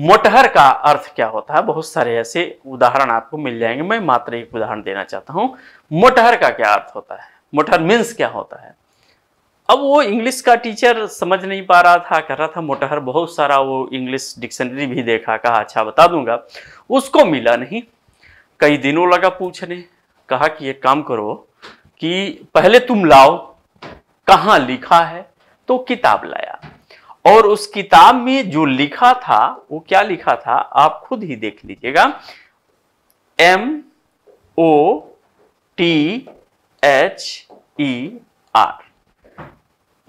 मोटहर का अर्थ क्या होता है बहुत सारे ऐसे उदाहरण आपको मिल जाएंगे मैं मात्र एक उदाहरण देना चाहता हूं मोटहर का क्या अर्थ होता है मोटहर मीन्स क्या होता है अब वो इंग्लिश का टीचर समझ नहीं पा रहा था कह रहा था मोटहर बहुत सारा वो इंग्लिश डिक्शनरी भी देखा कहा अच्छा बता दूंगा उसको मिला नहीं कई दिनों लगा पूछने कहा कि एक काम करो कि पहले तुम लाओ कहाँ लिखा है तो किताब लाया और उस किताब में जो लिखा था वो क्या लिखा था आप खुद ही देख लीजिएगा M O T H E R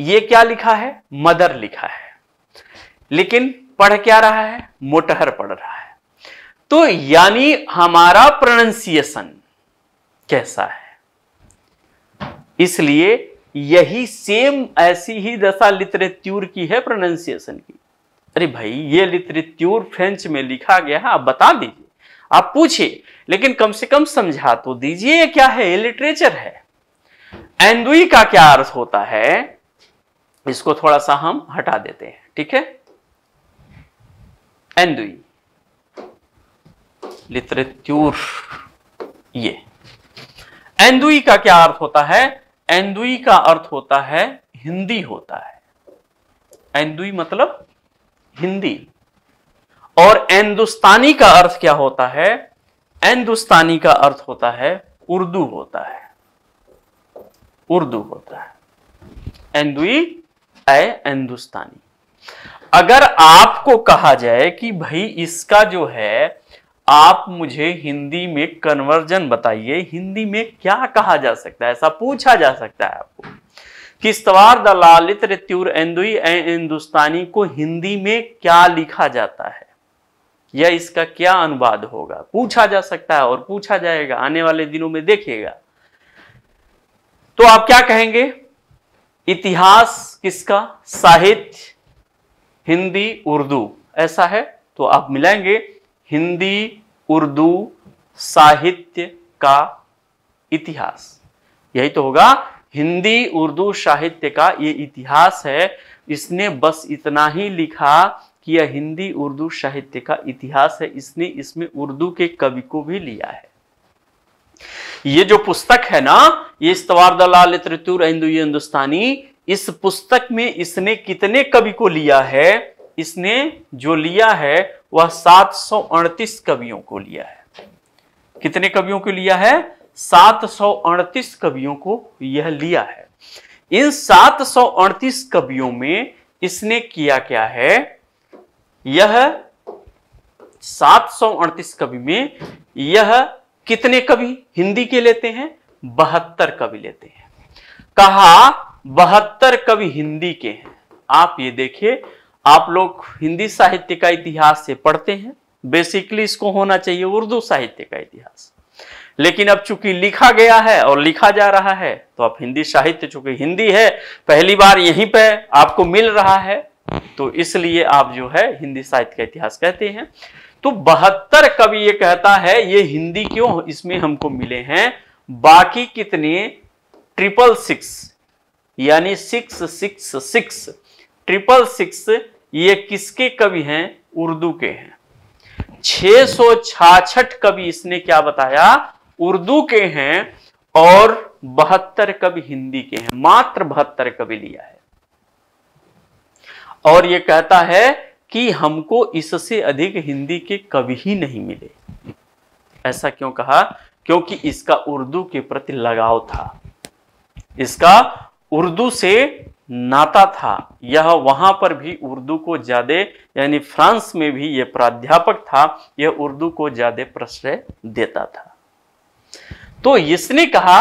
ये क्या लिखा है मदर लिखा है लेकिन पढ़ क्या रहा है मोटहर पढ़ रहा है तो यानी हमारा प्रोनंसिएशन कैसा है इसलिए यही सेम ऐसी ही दशा लिटरेचर की है प्रोनाउंसिएशन की अरे भाई ये लिटरेचर फ्रेंच में लिखा गया है आप बता दीजिए आप पूछिए लेकिन कम से कम समझा तो दीजिए ये क्या है ये लिटरेचर है एंदुई का क्या अर्थ होता है इसको थोड़ा सा हम हटा देते हैं ठीक है एंदुई लिटरेचर ये एंदुई का क्या अर्थ होता है एंदुई का अर्थ होता है हिंदी होता है एंदुई मतलब हिंदी और एंदुस्तानी का अर्थ क्या होता है एंदुस्तानी का अर्थ होता है उर्दू होता है उर्दू होता है एंदुई ए हिंदुस्तानी अगर आपको कहा जाए कि भाई इसका जो है आप मुझे हिंदी में कन्वर्जन बताइए हिंदी में क्या कहा जा सकता है ऐसा पूछा जा सकता है आपको द दलालित रित्यूर एंदुई हिंदुस्तानी को हिंदी में क्या लिखा जाता है या इसका क्या अनुवाद होगा पूछा जा सकता है और पूछा जाएगा आने वाले दिनों में देखिएगा तो आप क्या कहेंगे इतिहास किसका साहित्य हिंदी उर्दू ऐसा है तो आप मिलाएंगे हिंदी उर्दू साहित्य का इतिहास यही तो होगा हिंदी उर्दू साहित्य का ये इतिहास है इसने बस इतना ही लिखा कि यह हिंदी उर्दू साहित्य का इतिहास है इसने इसमें उर्दू के कवि को भी लिया है ये जो पुस्तक है ना ये इस्तवार दलाल तृतुर हिंदू हिंदुस्तानी इस पुस्तक में इसने कितने कवि को लिया है इसने जो लिया है वह सात सौ अड़तीस कवियों को लिया है कितने कवियों को लिया है सात सौ अड़तीस कवियों को यह लिया है इन सात सौ अड़तीस कवियों में इसने किया क्या है यह सात सौ अड़तीस कवि में यह कितने कवि हिंदी के लेते हैं बहत्तर कवि लेते हैं कहा बहत्तर कवि हिंदी के हैं आप ये देखिए आप लोग हिंदी साहित्य का इतिहास से पढ़ते हैं बेसिकली इसको होना चाहिए उर्दू साहित्य का इतिहास लेकिन अब चूंकि लिखा गया है और लिखा जा रहा है तो अब हिंदी साहित्य चूंकि हिंदी है पहली बार यहीं पे आपको मिल रहा है तो इसलिए आप जो है हिंदी साहित्य का इतिहास कहते हैं तो बहत्तर कवि ये कहता है ये हिंदी क्यों इसमें हमको मिले हैं बाकी कितने ट्रिपल सिक्स यानी six six six triple six ये किसके कवि हैं उर्दू के हैं 666 कवि इसने क्या बताया उर्दू के हैं और बहत्तर कवि हिंदी के हैं मात्र बहत्तर कवि लिया है और ये कहता है कि हमको इससे अधिक हिंदी के कवि ही नहीं मिले ऐसा क्यों कहा क्योंकि इसका उर्दू के प्रति लगाव था इसका उर्दू से नाता था यह वहां पर भी उर्दू को ज्यादा यानी फ्रांस में भी यह प्राध्यापक था यह उर्दू को ज्यादा प्रश्रय देता था तो इसने कहा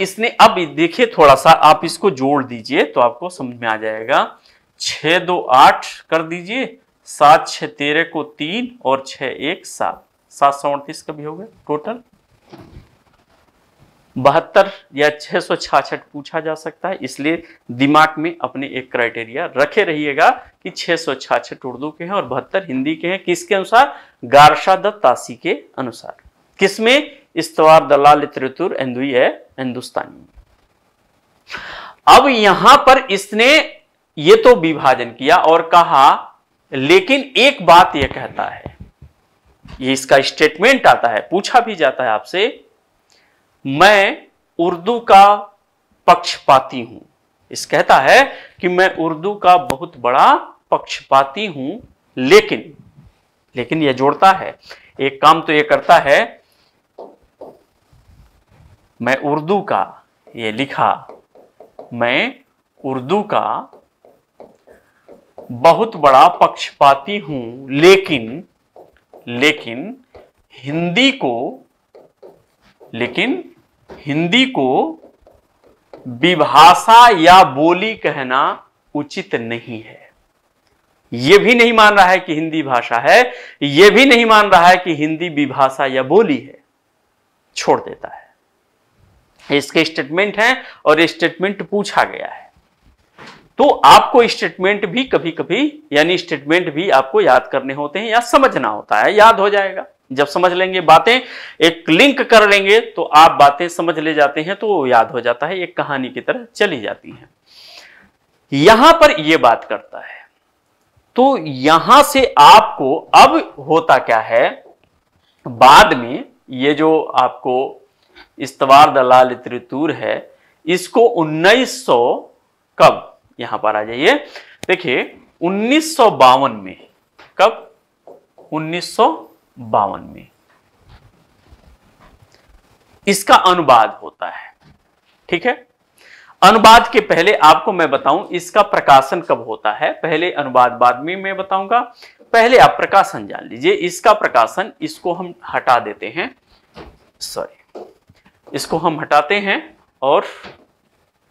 इसने अब देखिए थोड़ा सा आप इसको जोड़ दीजिए तो आपको समझ में आ जाएगा छ दो आठ कर दीजिए सात छः तेरह को तीन और छः एक सात सात सौ अड़तीस का भी हो गया टोटल बहत्तर या छः सौ छाछठ पूछा जा सकता है इसलिए दिमाग में अपने एक क्राइटेरिया रखे रहिएगा कि छः सौ छाछठ उर्दू के हैं और बहत्तर हिंदी के हैं किसके अनुसार गारशा दत्तासी के अनुसार किसमें इस्तवार दलाल त्रितुर एंदुई है हिंदुस्तानी अब यहां पर इसने ये तो विभाजन किया और कहा लेकिन एक बात यह कहता है ये इसका स्टेटमेंट आता है पूछा भी जाता है आपसे मैं उर्दू का पक्षपाती हूं इस कहता है कि मैं उर्दू का बहुत बड़ा पक्षपाती हूं लेकिन लेकिन यह जोड़ता है एक काम तो यह करता है मैं उर्दू का ये लिखा मैं उर्दू का बहुत बड़ा पक्षपाती हूं लेकिन लेकिन हिंदी को लेकिन हिंदी को विभाषा या बोली कहना उचित नहीं है यह भी नहीं मान रहा है कि हिंदी भाषा है यह भी नहीं मान रहा है कि हिंदी विभाषा या बोली है छोड़ देता है इसके स्टेटमेंट हैं और स्टेटमेंट पूछा गया है तो आपको स्टेटमेंट भी कभी कभी यानी स्टेटमेंट भी आपको याद करने होते हैं या समझना होता है याद हो जाएगा जब समझ लेंगे बातें एक लिंक कर लेंगे तो आप बातें समझ ले जाते हैं तो याद हो जाता है एक कहानी की तरह चली जाती है यहां पर यह बात करता है तो यहां से आपको अब होता क्या है बाद में ये जो आपको इस्तवार दलाल त्रितूर है इसको उन्नीस सौ कब यहां पर आ जाइए देखिए उन्नीस में कब उन्नीस में इसका अनुवाद होता है ठीक है अनुवाद के पहले आपको मैं बताऊं इसका प्रकाशन कब होता है पहले अनुवाद बाद में मैं बताऊंगा पहले आप प्रकाशन जान लीजिए इसका प्रकाशन इसको हम हटा देते हैं सॉरी इसको हम हटाते हैं और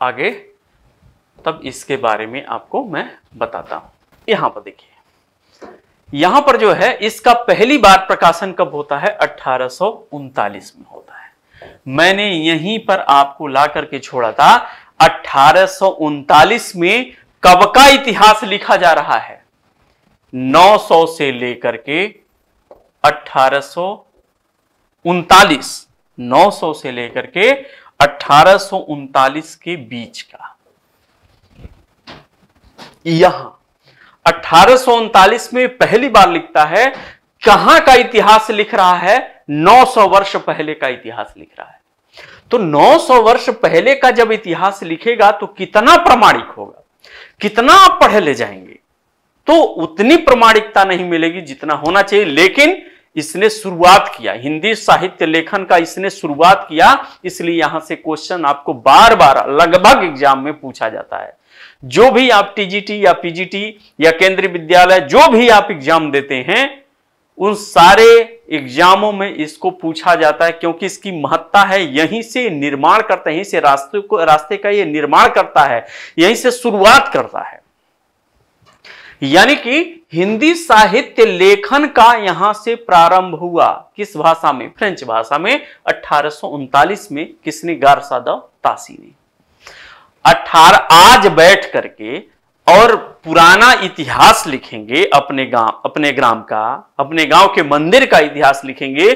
आगे तब इसके बारे में आपको मैं बताता हूं यहां पर देखिए यहां पर जो है इसका पहली बार प्रकाशन कब होता है अठारह में होता है मैंने यहीं पर आपको ला करके छोड़ा था अठारह में कब का इतिहास लिखा जा रहा है 900 से लेकर के अठारह 900 से लेकर के अठारह के बीच का यहां अठारह में पहली बार लिखता है कहां का इतिहास लिख रहा है 900 वर्ष पहले का इतिहास लिख रहा है तो 900 वर्ष पहले का जब इतिहास लिखेगा तो कितना प्रमाणिक होगा कितना आप पढ़े ले जाएंगे तो उतनी प्रमाणिकता नहीं मिलेगी जितना होना चाहिए लेकिन इसने शुरुआत किया हिंदी साहित्य लेखन का इसने शुरुआत किया इसलिए यहां से क्वेश्चन आपको बार बार लगभग एग्जाम में पूछा जाता है जो भी आप टीजीटी या पीजीटी या केंद्रीय विद्यालय जो भी आप एग्जाम देते हैं उन सारे एग्जामों में इसको पूछा जाता है क्योंकि इसकी महत्ता है यहीं से निर्माण करता है यहीं से रास्ते को रास्ते का ये निर्माण करता है यहीं से शुरुआत करता है यानी कि हिंदी साहित्य लेखन का यहां से प्रारंभ हुआ किस भाषा में फ्रेंच भाषा में अठारह में किसने गारसादा तासी ने अठारह आज बैठ करके और पुराना इतिहास लिखेंगे अपने गांव अपने ग्राम का अपने गांव के मंदिर का इतिहास लिखेंगे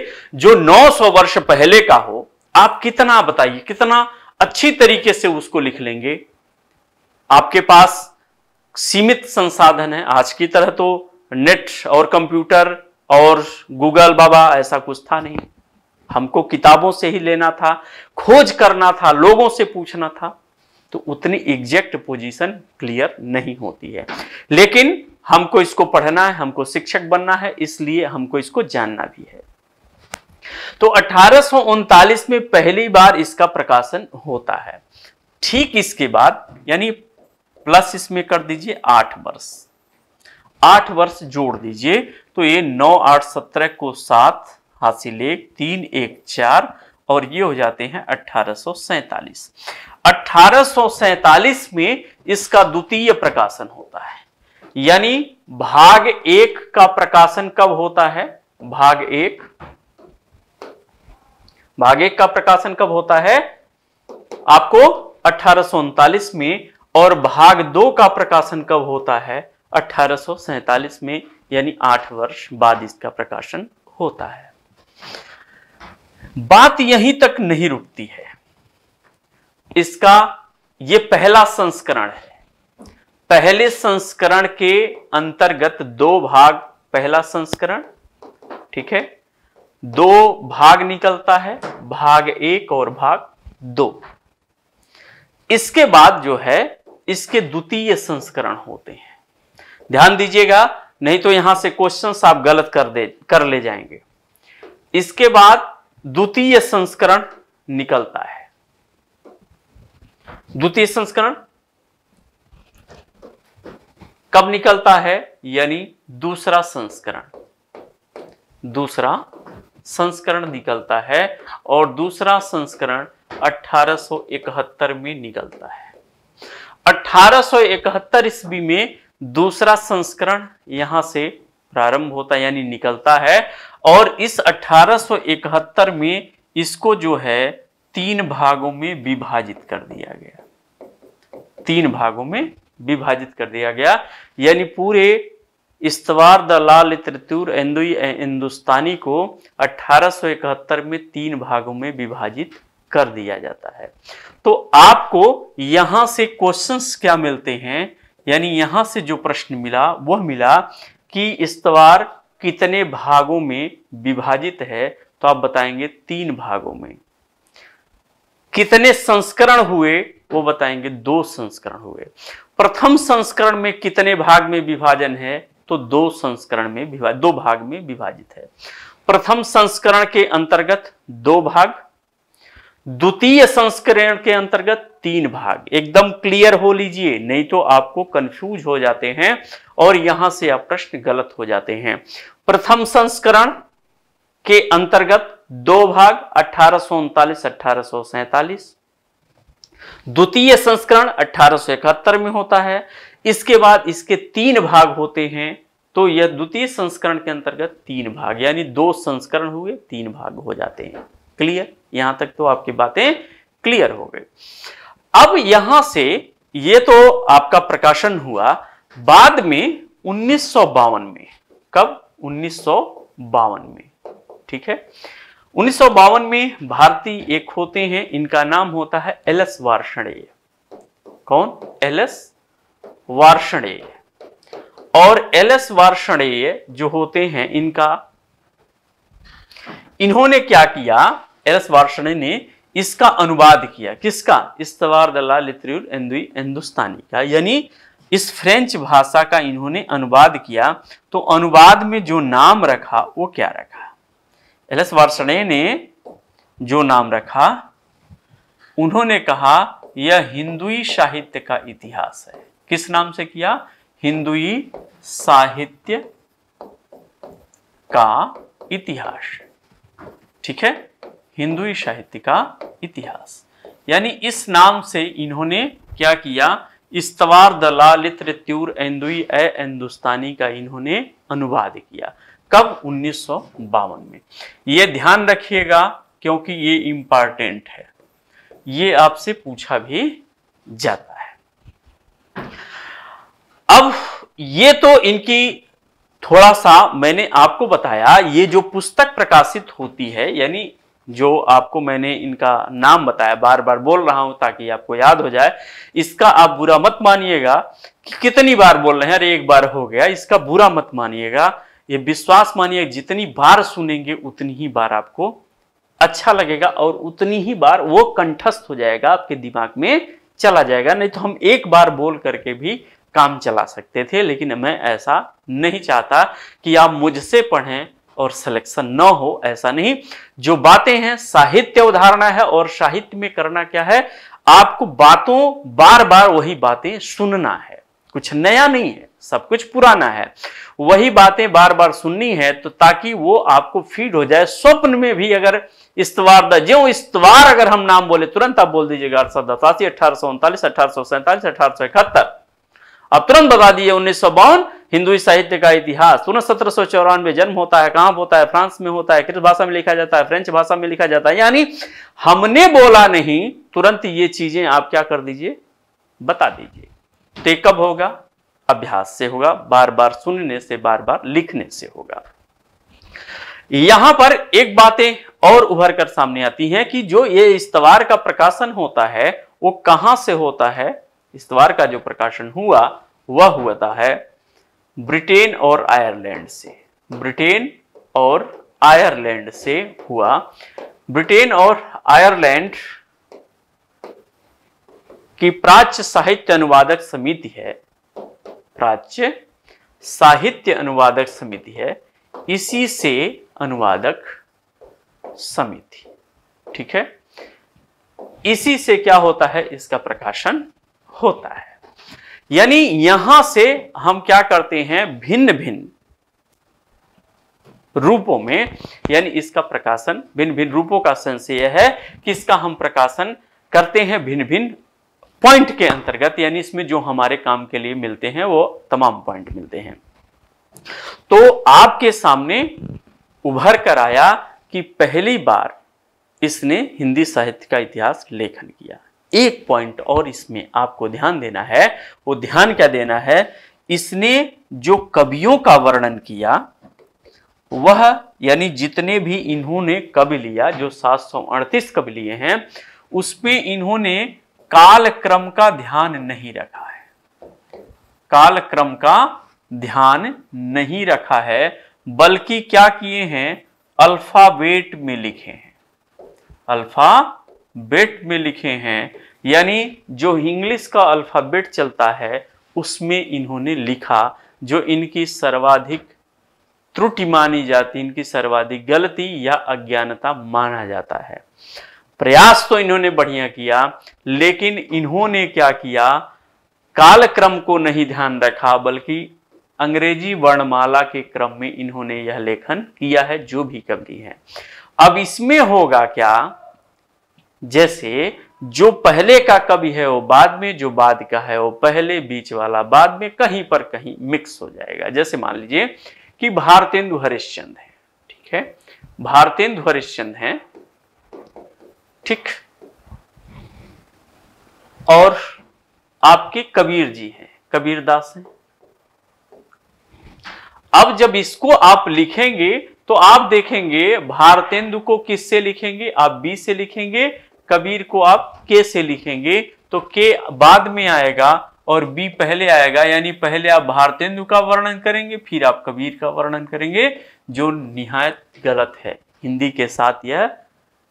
जो 900 वर्ष पहले का हो आप कितना बताइए कितना अच्छी तरीके से उसको लिख लेंगे आपके पास सीमित संसाधन है आज की तरह तो नेट और कंप्यूटर और गूगल बाबा ऐसा कुछ था नहीं हमको किताबों से ही लेना था खोज करना था लोगों से पूछना था तो उतनी एग्जैक्ट पोजीशन क्लियर नहीं होती है लेकिन हमको इसको पढ़ना है हमको शिक्षक बनना है इसलिए हमको इसको जानना भी है तो अठारह में पहली बार इसका प्रकाशन होता है ठीक इसके बाद यानी प्लस इसमें कर दीजिए आठ वर्ष आठ वर्ष जोड़ दीजिए तो ये नौ आठ सत्रह को सात हासिल एक तीन एक चार और ये हो जाते हैं अठारह अठारह में इसका द्वितीय प्रकाशन होता है यानी भाग एक का प्रकाशन कब होता है भाग एक भाग एक का प्रकाशन कब होता है आपको अठारह में और भाग दो का प्रकाशन कब होता है अठारह में यानी आठ वर्ष बाद इसका प्रकाशन होता है बात यहीं तक नहीं रुकती है इसका यह पहला संस्करण है पहले संस्करण के अंतर्गत दो भाग पहला संस्करण ठीक है दो भाग निकलता है भाग एक और भाग दो इसके बाद जो है इसके द्वितीय संस्करण होते हैं ध्यान दीजिएगा नहीं तो यहां से क्वेश्चन आप गलत कर दे कर ले जाएंगे इसके बाद द्वितीय संस्करण निकलता है द्वितीय संस्करण कब निकलता है यानी दूसरा संस्करण दूसरा संस्करण निकलता है और दूसरा संस्करण 1871 में निकलता है 1871 ईस्वी में दूसरा संस्करण यहां से प्रारंभ होता है यानी निकलता है और इस 1871 में इसको जो है तीन भागों में विभाजित कर दिया गया तीन भागों में विभाजित कर दिया गया यानी पूरे इस्तवार लाल त्रितुर हिंदुस्तानी को 1871 में तीन भागों में विभाजित कर दिया जाता है तो आपको यहां से क्वेश्चंस क्या मिलते हैं यानी यहां से जो प्रश्न मिला वह मिला कि इस्तवार कितने भागों में विभाजित है तो आप बताएंगे तीन भागों में कितने संस्करण हुए वो बताएंगे दो संस्करण हुए प्रथम संस्करण में कितने भाग में विभाजन है तो दो संस्करण में विभाजित दो भाग में विभाजित है प्रथम संस्करण के अंतर्गत दो भाग द्वितीय संस्करण के अंतर्गत तीन भाग एकदम क्लियर हो लीजिए नहीं तो आपको कंफ्यूज हो जाते हैं और यहां से आप प्रश्न गलत हो जाते हैं प्रथम संस्करण के अंतर्गत दो भाग अठारह सौ उनतालीस अठारह सैतालीस द्वितीय संस्करण अठारह में होता है इसके बाद इसके तीन भाग होते हैं तो यह द्वितीय संस्करण के अंतर्गत तीन भाग यानी दो संस्करण हुए तीन भाग हो जाते हैं क्लियर यहां तक तो आपकी बातें क्लियर हो गई अब यहां से ये तो आपका प्रकाशन हुआ बाद में उन्नीस में कब उन्नीस में ठीक है उन्नीस में भारतीय एक होते हैं इनका नाम होता है एलएस वार्षणेय कौन एलएस वार्षणेय और एस वार्षणेय जो होते हैं इनका इन्होंने क्या किया एस वार्षणेय ने इसका अनुवाद किया किसका इस्तवार एंदुई हिंदुस्तानी का यानी इस फ्रेंच भाषा का इन्होंने अनुवाद किया तो अनुवाद में जो नाम रखा वो क्या रखा एल एस वार्षणे ने जो नाम रखा उन्होंने कहा यह हिंदुई साहित्य का इतिहास है किस नाम से किया हिंदुई साहित्य का इतिहास ठीक है हिंदुई साहित्य का इतिहास यानी इस नाम से इन्होंने क्या किया इस्तवार दला त्यूर एंदुई ए हिंदुस्तानी का इन्होंने अनुवाद किया कब उन्नीस में ये ध्यान रखिएगा क्योंकि ये इंपॉर्टेंट है ये आपसे पूछा भी जाता है अब ये तो इनकी थोड़ा सा मैंने आपको बताया ये जो पुस्तक प्रकाशित होती है यानी जो आपको मैंने इनका नाम बताया बार बार बोल रहा हूं ताकि आपको याद हो जाए इसका आप बुरा मत मानिएगा कि कितनी बार बोल रहे हैं अरे एक बार हो गया इसका बुरा मत मानिएगा ये विश्वास मानिए जितनी बार सुनेंगे उतनी ही बार आपको अच्छा लगेगा और उतनी ही बार वो कंठस्थ हो जाएगा आपके दिमाग में चला जाएगा नहीं तो हम एक बार बोल करके भी काम चला सकते थे लेकिन मैं ऐसा नहीं चाहता कि आप मुझसे पढ़ें और सिलेक्शन न हो ऐसा नहीं जो बातें हैं साहित्य उदाहरणा है और साहित्य में करना क्या है आपको बातों बार बार वही बातें सुनना है कुछ नया नहीं है सब कुछ पुराना है वही बातें बार बार सुननी है तो ताकि वो आपको फीड हो जाए स्वप्न में भी अगर इस्तवार द जो इस्तवार अगर हम नाम बोले तुरंत आप बोल दीजिएगा अठारह सौ उनतालीस अठारह सौ अब तुरंत बता दिए उन्नीस सौ बावन हिंदू साहित्य का इतिहास तुरंत सत्रह सौ चौरानवे जन्म होता है कहां होता है फ्रांस में होता है किस भाषा में लिखा जाता है फ्रेंच भाषा में लिखा जाता है यानी हमने बोला नहीं तुरंत ये चीजें आप क्या कर दीजिए बता दीजिए टेकअप तो कब होगा अभ्यास से होगा बार बार सुनने से बार बार लिखने से होगा यहां पर एक बातें और उभर कर सामने आती हैं कि जो ये इस्तवार का प्रकाशन होता है वो कहां से होता है इस्तवार का जो प्रकाशन हुआ वह हुआ है ब्रिटेन और आयरलैंड से ब्रिटेन और आयरलैंड से हुआ ब्रिटेन और आयरलैंड की प्राच्य साहित्य अनुवादक समिति है प्राच्य साहित्य अनुवादक समिति है इसी से अनुवादक समिति ठीक है इसी से क्या होता है इसका प्रकाशन होता है यानी यहां से हम क्या करते हैं भिन्न भिन्न रूपों में यानी इसका प्रकाशन भिन्न भिन्न रूपों का संशय है कि इसका हम प्रकाशन करते हैं भिन्न भिन्न पॉइंट के अंतर्गत यानी इसमें जो हमारे काम के लिए मिलते हैं वो तमाम पॉइंट मिलते हैं तो आपके सामने उभर कर आया कि पहली बार इसने हिंदी साहित्य का इतिहास लेखन किया एक पॉइंट और इसमें आपको ध्यान देना है वो ध्यान क्या देना है इसने जो कवियों का वर्णन किया वह यानी जितने भी इन्होंने कवि लिया जो सात सौ अड़तीस कवि लिए हैं उसमें इन्होंने कालक्रम का ध्यान नहीं रखा है कालक्रम का ध्यान नहीं रखा है बल्कि क्या किए हैं अल्फाबेट में लिखे हैं अल्फाबेट में लिखे हैं यानी जो इंग्लिश का अल्फाबेट चलता है उसमें इन्होंने लिखा जो इनकी सर्वाधिक त्रुटि मानी जाती इनकी सर्वाधिक गलती या अज्ञानता माना जाता है प्रयास तो इन्होंने बढ़िया किया लेकिन इन्होंने क्या किया कालक्रम को नहीं ध्यान रखा बल्कि अंग्रेजी वर्णमाला के क्रम में इन्होंने यह लेखन किया है जो भी कवि है अब इसमें होगा क्या जैसे जो पहले का कवि है वो बाद में जो बाद का है वो पहले बीच वाला बाद में कहीं पर कहीं मिक्स हो जाएगा जैसे मान लीजिए कि भारतेंदु हरिश्चंद है ठीक है भारतेंदु हरिश्चंद है ठीक और आपके कबीर जी हैं कबीर दास हैं अब जब इसको आप लिखेंगे तो आप देखेंगे भारतेंदु को किससे लिखेंगे आप बी से लिखेंगे कबीर को आप के से लिखेंगे तो के बाद में आएगा और बी पहले आएगा यानी पहले आप भारतेंदु का वर्णन करेंगे फिर आप कबीर का वर्णन करेंगे जो निहायत गलत है हिंदी के साथ यह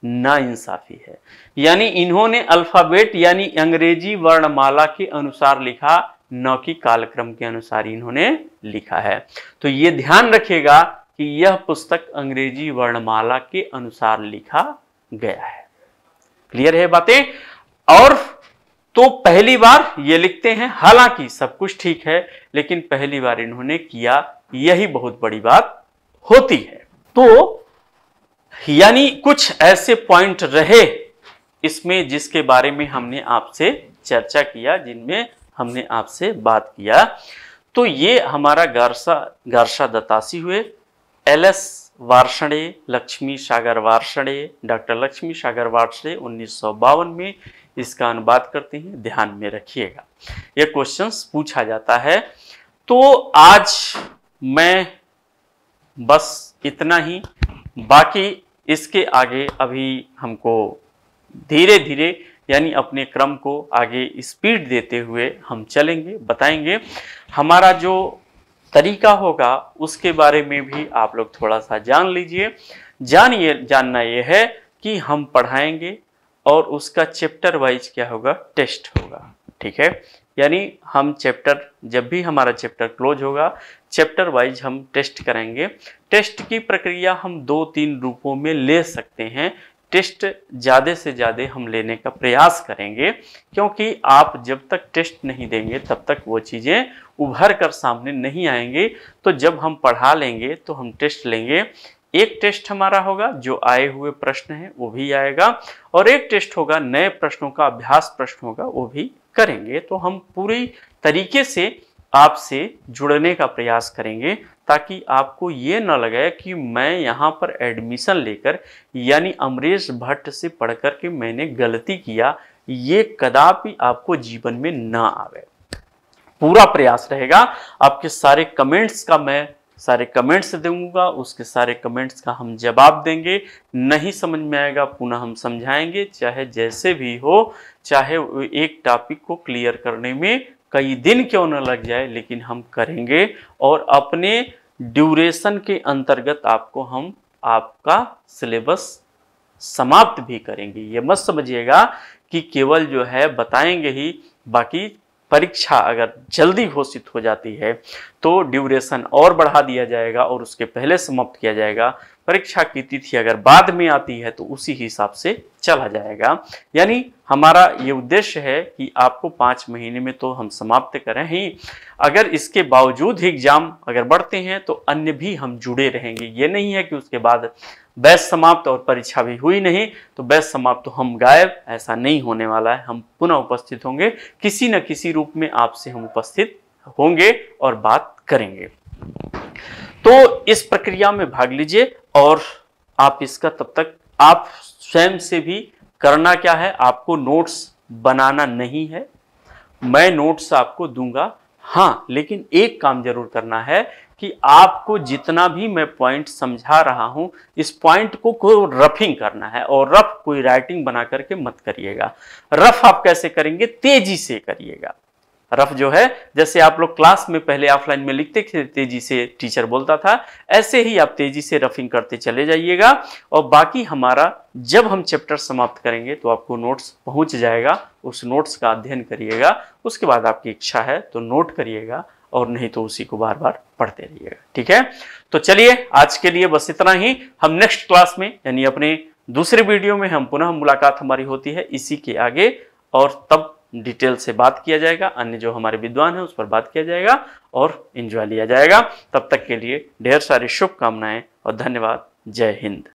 नाइंसाफी है यानी इन्होंने अल्फ़ाबेट यानी अंग्रेजी वर्णमाला के अनुसार लिखा न कि कालक्रम के अनुसार इन्होंने लिखा है तो ये ध्यान रखिएगा कि यह पुस्तक अंग्रेजी वर्णमाला के अनुसार लिखा गया है क्लियर है बातें और तो पहली बार ये लिखते हैं हालांकि सब कुछ ठीक है लेकिन पहली बार इन्होंने किया यही बहुत बड़ी बात होती है तो यानी कुछ ऐसे पॉइंट रहे इसमें जिसके बारे में हमने आपसे चर्चा किया जिनमें हमने आपसे बात किया तो ये हमारा गारसा गारसा दत्तासी हुए L S Varshney Lakshmi Sagar Varshney doctor Lakshmi Sagar Varshney उन्नीस में इसका अनुवाद करते हैं ध्यान में रखिएगा ये क्वेश्चंस पूछा जाता है तो आज मैं बस इतना ही बाकी इसके आगे अभी हमको धीरे धीरे यानी अपने क्रम को आगे स्पीड देते हुए हम चलेंगे बताएंगे हमारा जो तरीका होगा उसके बारे में भी आप लोग थोड़ा सा जान लीजिए जानिए जानना ये है कि हम पढ़ाएंगे और उसका चैप्टर वाइज क्या होगा टेस्ट होगा ठीक है यानी हम चैप्टर जब भी हमारा चैप्टर क्लोज होगा चैप्टर वाइज हम टेस्ट करेंगे टेस्ट की प्रक्रिया हम दो तीन रूपों में ले सकते हैं टेस्ट ज़्यादा से ज़्यादा हम लेने का प्रयास करेंगे क्योंकि आप जब तक टेस्ट नहीं देंगे तब तक वो चीज़ें उभर कर सामने नहीं आएंगे तो जब हम पढ़ा लेंगे तो हम टेस्ट लेंगे एक टेस्ट हमारा होगा जो आए हुए प्रश्न हैं वो भी आएगा और एक टेस्ट होगा नए प्रश्नों का अभ्यास प्रश्न होगा वो भी करेंगे तो हम पूरी तरीके से आपसे जुड़ने का प्रयास करेंगे ताकि आपको ये ना लगे कि मैं यहाँ पर एडमिशन लेकर यानी अमरेश भट्ट से पढ़ कर के मैंने गलती किया ये कदापि आपको जीवन में ना आवे पूरा प्रयास रहेगा आपके सारे कमेंट्स का मैं सारे कमेंट्स दूंगा उसके सारे कमेंट्स का हम जवाब देंगे नहीं समझ में आएगा पुनः हम समझाएंगे चाहे जैसे भी हो चाहे एक टॉपिक को क्लियर करने में कई दिन क्यों ना लग जाए लेकिन हम करेंगे और अपने ड्यूरेशन के अंतर्गत आपको हम आपका सिलेबस समाप्त भी करेंगे ये मत समझिएगा कि केवल जो है बताएंगे ही बाकी परीक्षा अगर जल्दी घोषित हो जाती है तो ड्यूरेशन और बढ़ा दिया जाएगा और उसके पहले समाप्त किया जाएगा परीक्षा की तिथि अगर बाद में आती है तो उसी हिसाब से चला जाएगा यानी हमारा ये उद्देश्य है कि आपको पाँच महीने में तो हम समाप्त करें ही अगर इसके बावजूद ही एग्ज़ाम अगर बढ़ते हैं तो अन्य भी हम जुड़े रहेंगे ये नहीं है कि उसके बाद बैच समाप्त और परीक्षा भी हुई नहीं तो बैच समाप्त तो हम गायब ऐसा नहीं होने वाला है हम पुनः उपस्थित होंगे किसी न किसी रूप में आपसे हम उपस्थित होंगे और बात करेंगे तो इस प्रक्रिया में भाग लीजिए और आप इसका तब तक आप स्वयं से भी करना क्या है आपको नोट्स बनाना नहीं है मैं नोट्स आपको दूंगा हाँ लेकिन एक काम जरूर करना है कि आपको जितना भी मैं पॉइंट समझा रहा हूं इस पॉइंट को को रफिंग करना है और रफ कोई राइटिंग बना करके मत करिएगा रफ आप कैसे करेंगे तेजी से करिएगा रफ जो है जैसे आप लोग क्लास में पहले ऑफलाइन में लिखते थे तेजी से टीचर बोलता था ऐसे ही आप तेजी से रफिंग करते चले जाइएगा और बाकी हमारा जब हम चैप्टर समाप्त करेंगे तो आपको नोट्स पहुंच जाएगा उस नोट्स का अध्ययन करिएगा उसके बाद आपकी इच्छा है तो नोट करिएगा और नहीं तो उसी को बार बार पढ़ते रहिएगा ठीक है तो चलिए आज के लिए बस इतना ही हम नेक्स्ट क्लास में यानी अपने दूसरे वीडियो में हम पुनः मुलाकात हमारी होती है इसी के आगे और तब डिटेल से बात किया जाएगा अन्य जो हमारे विद्वान हैं उस पर बात किया जाएगा और इंजॉय लिया जाएगा तब तक के लिए ढेर सारी शुभकामनाएं और धन्यवाद जय हिंद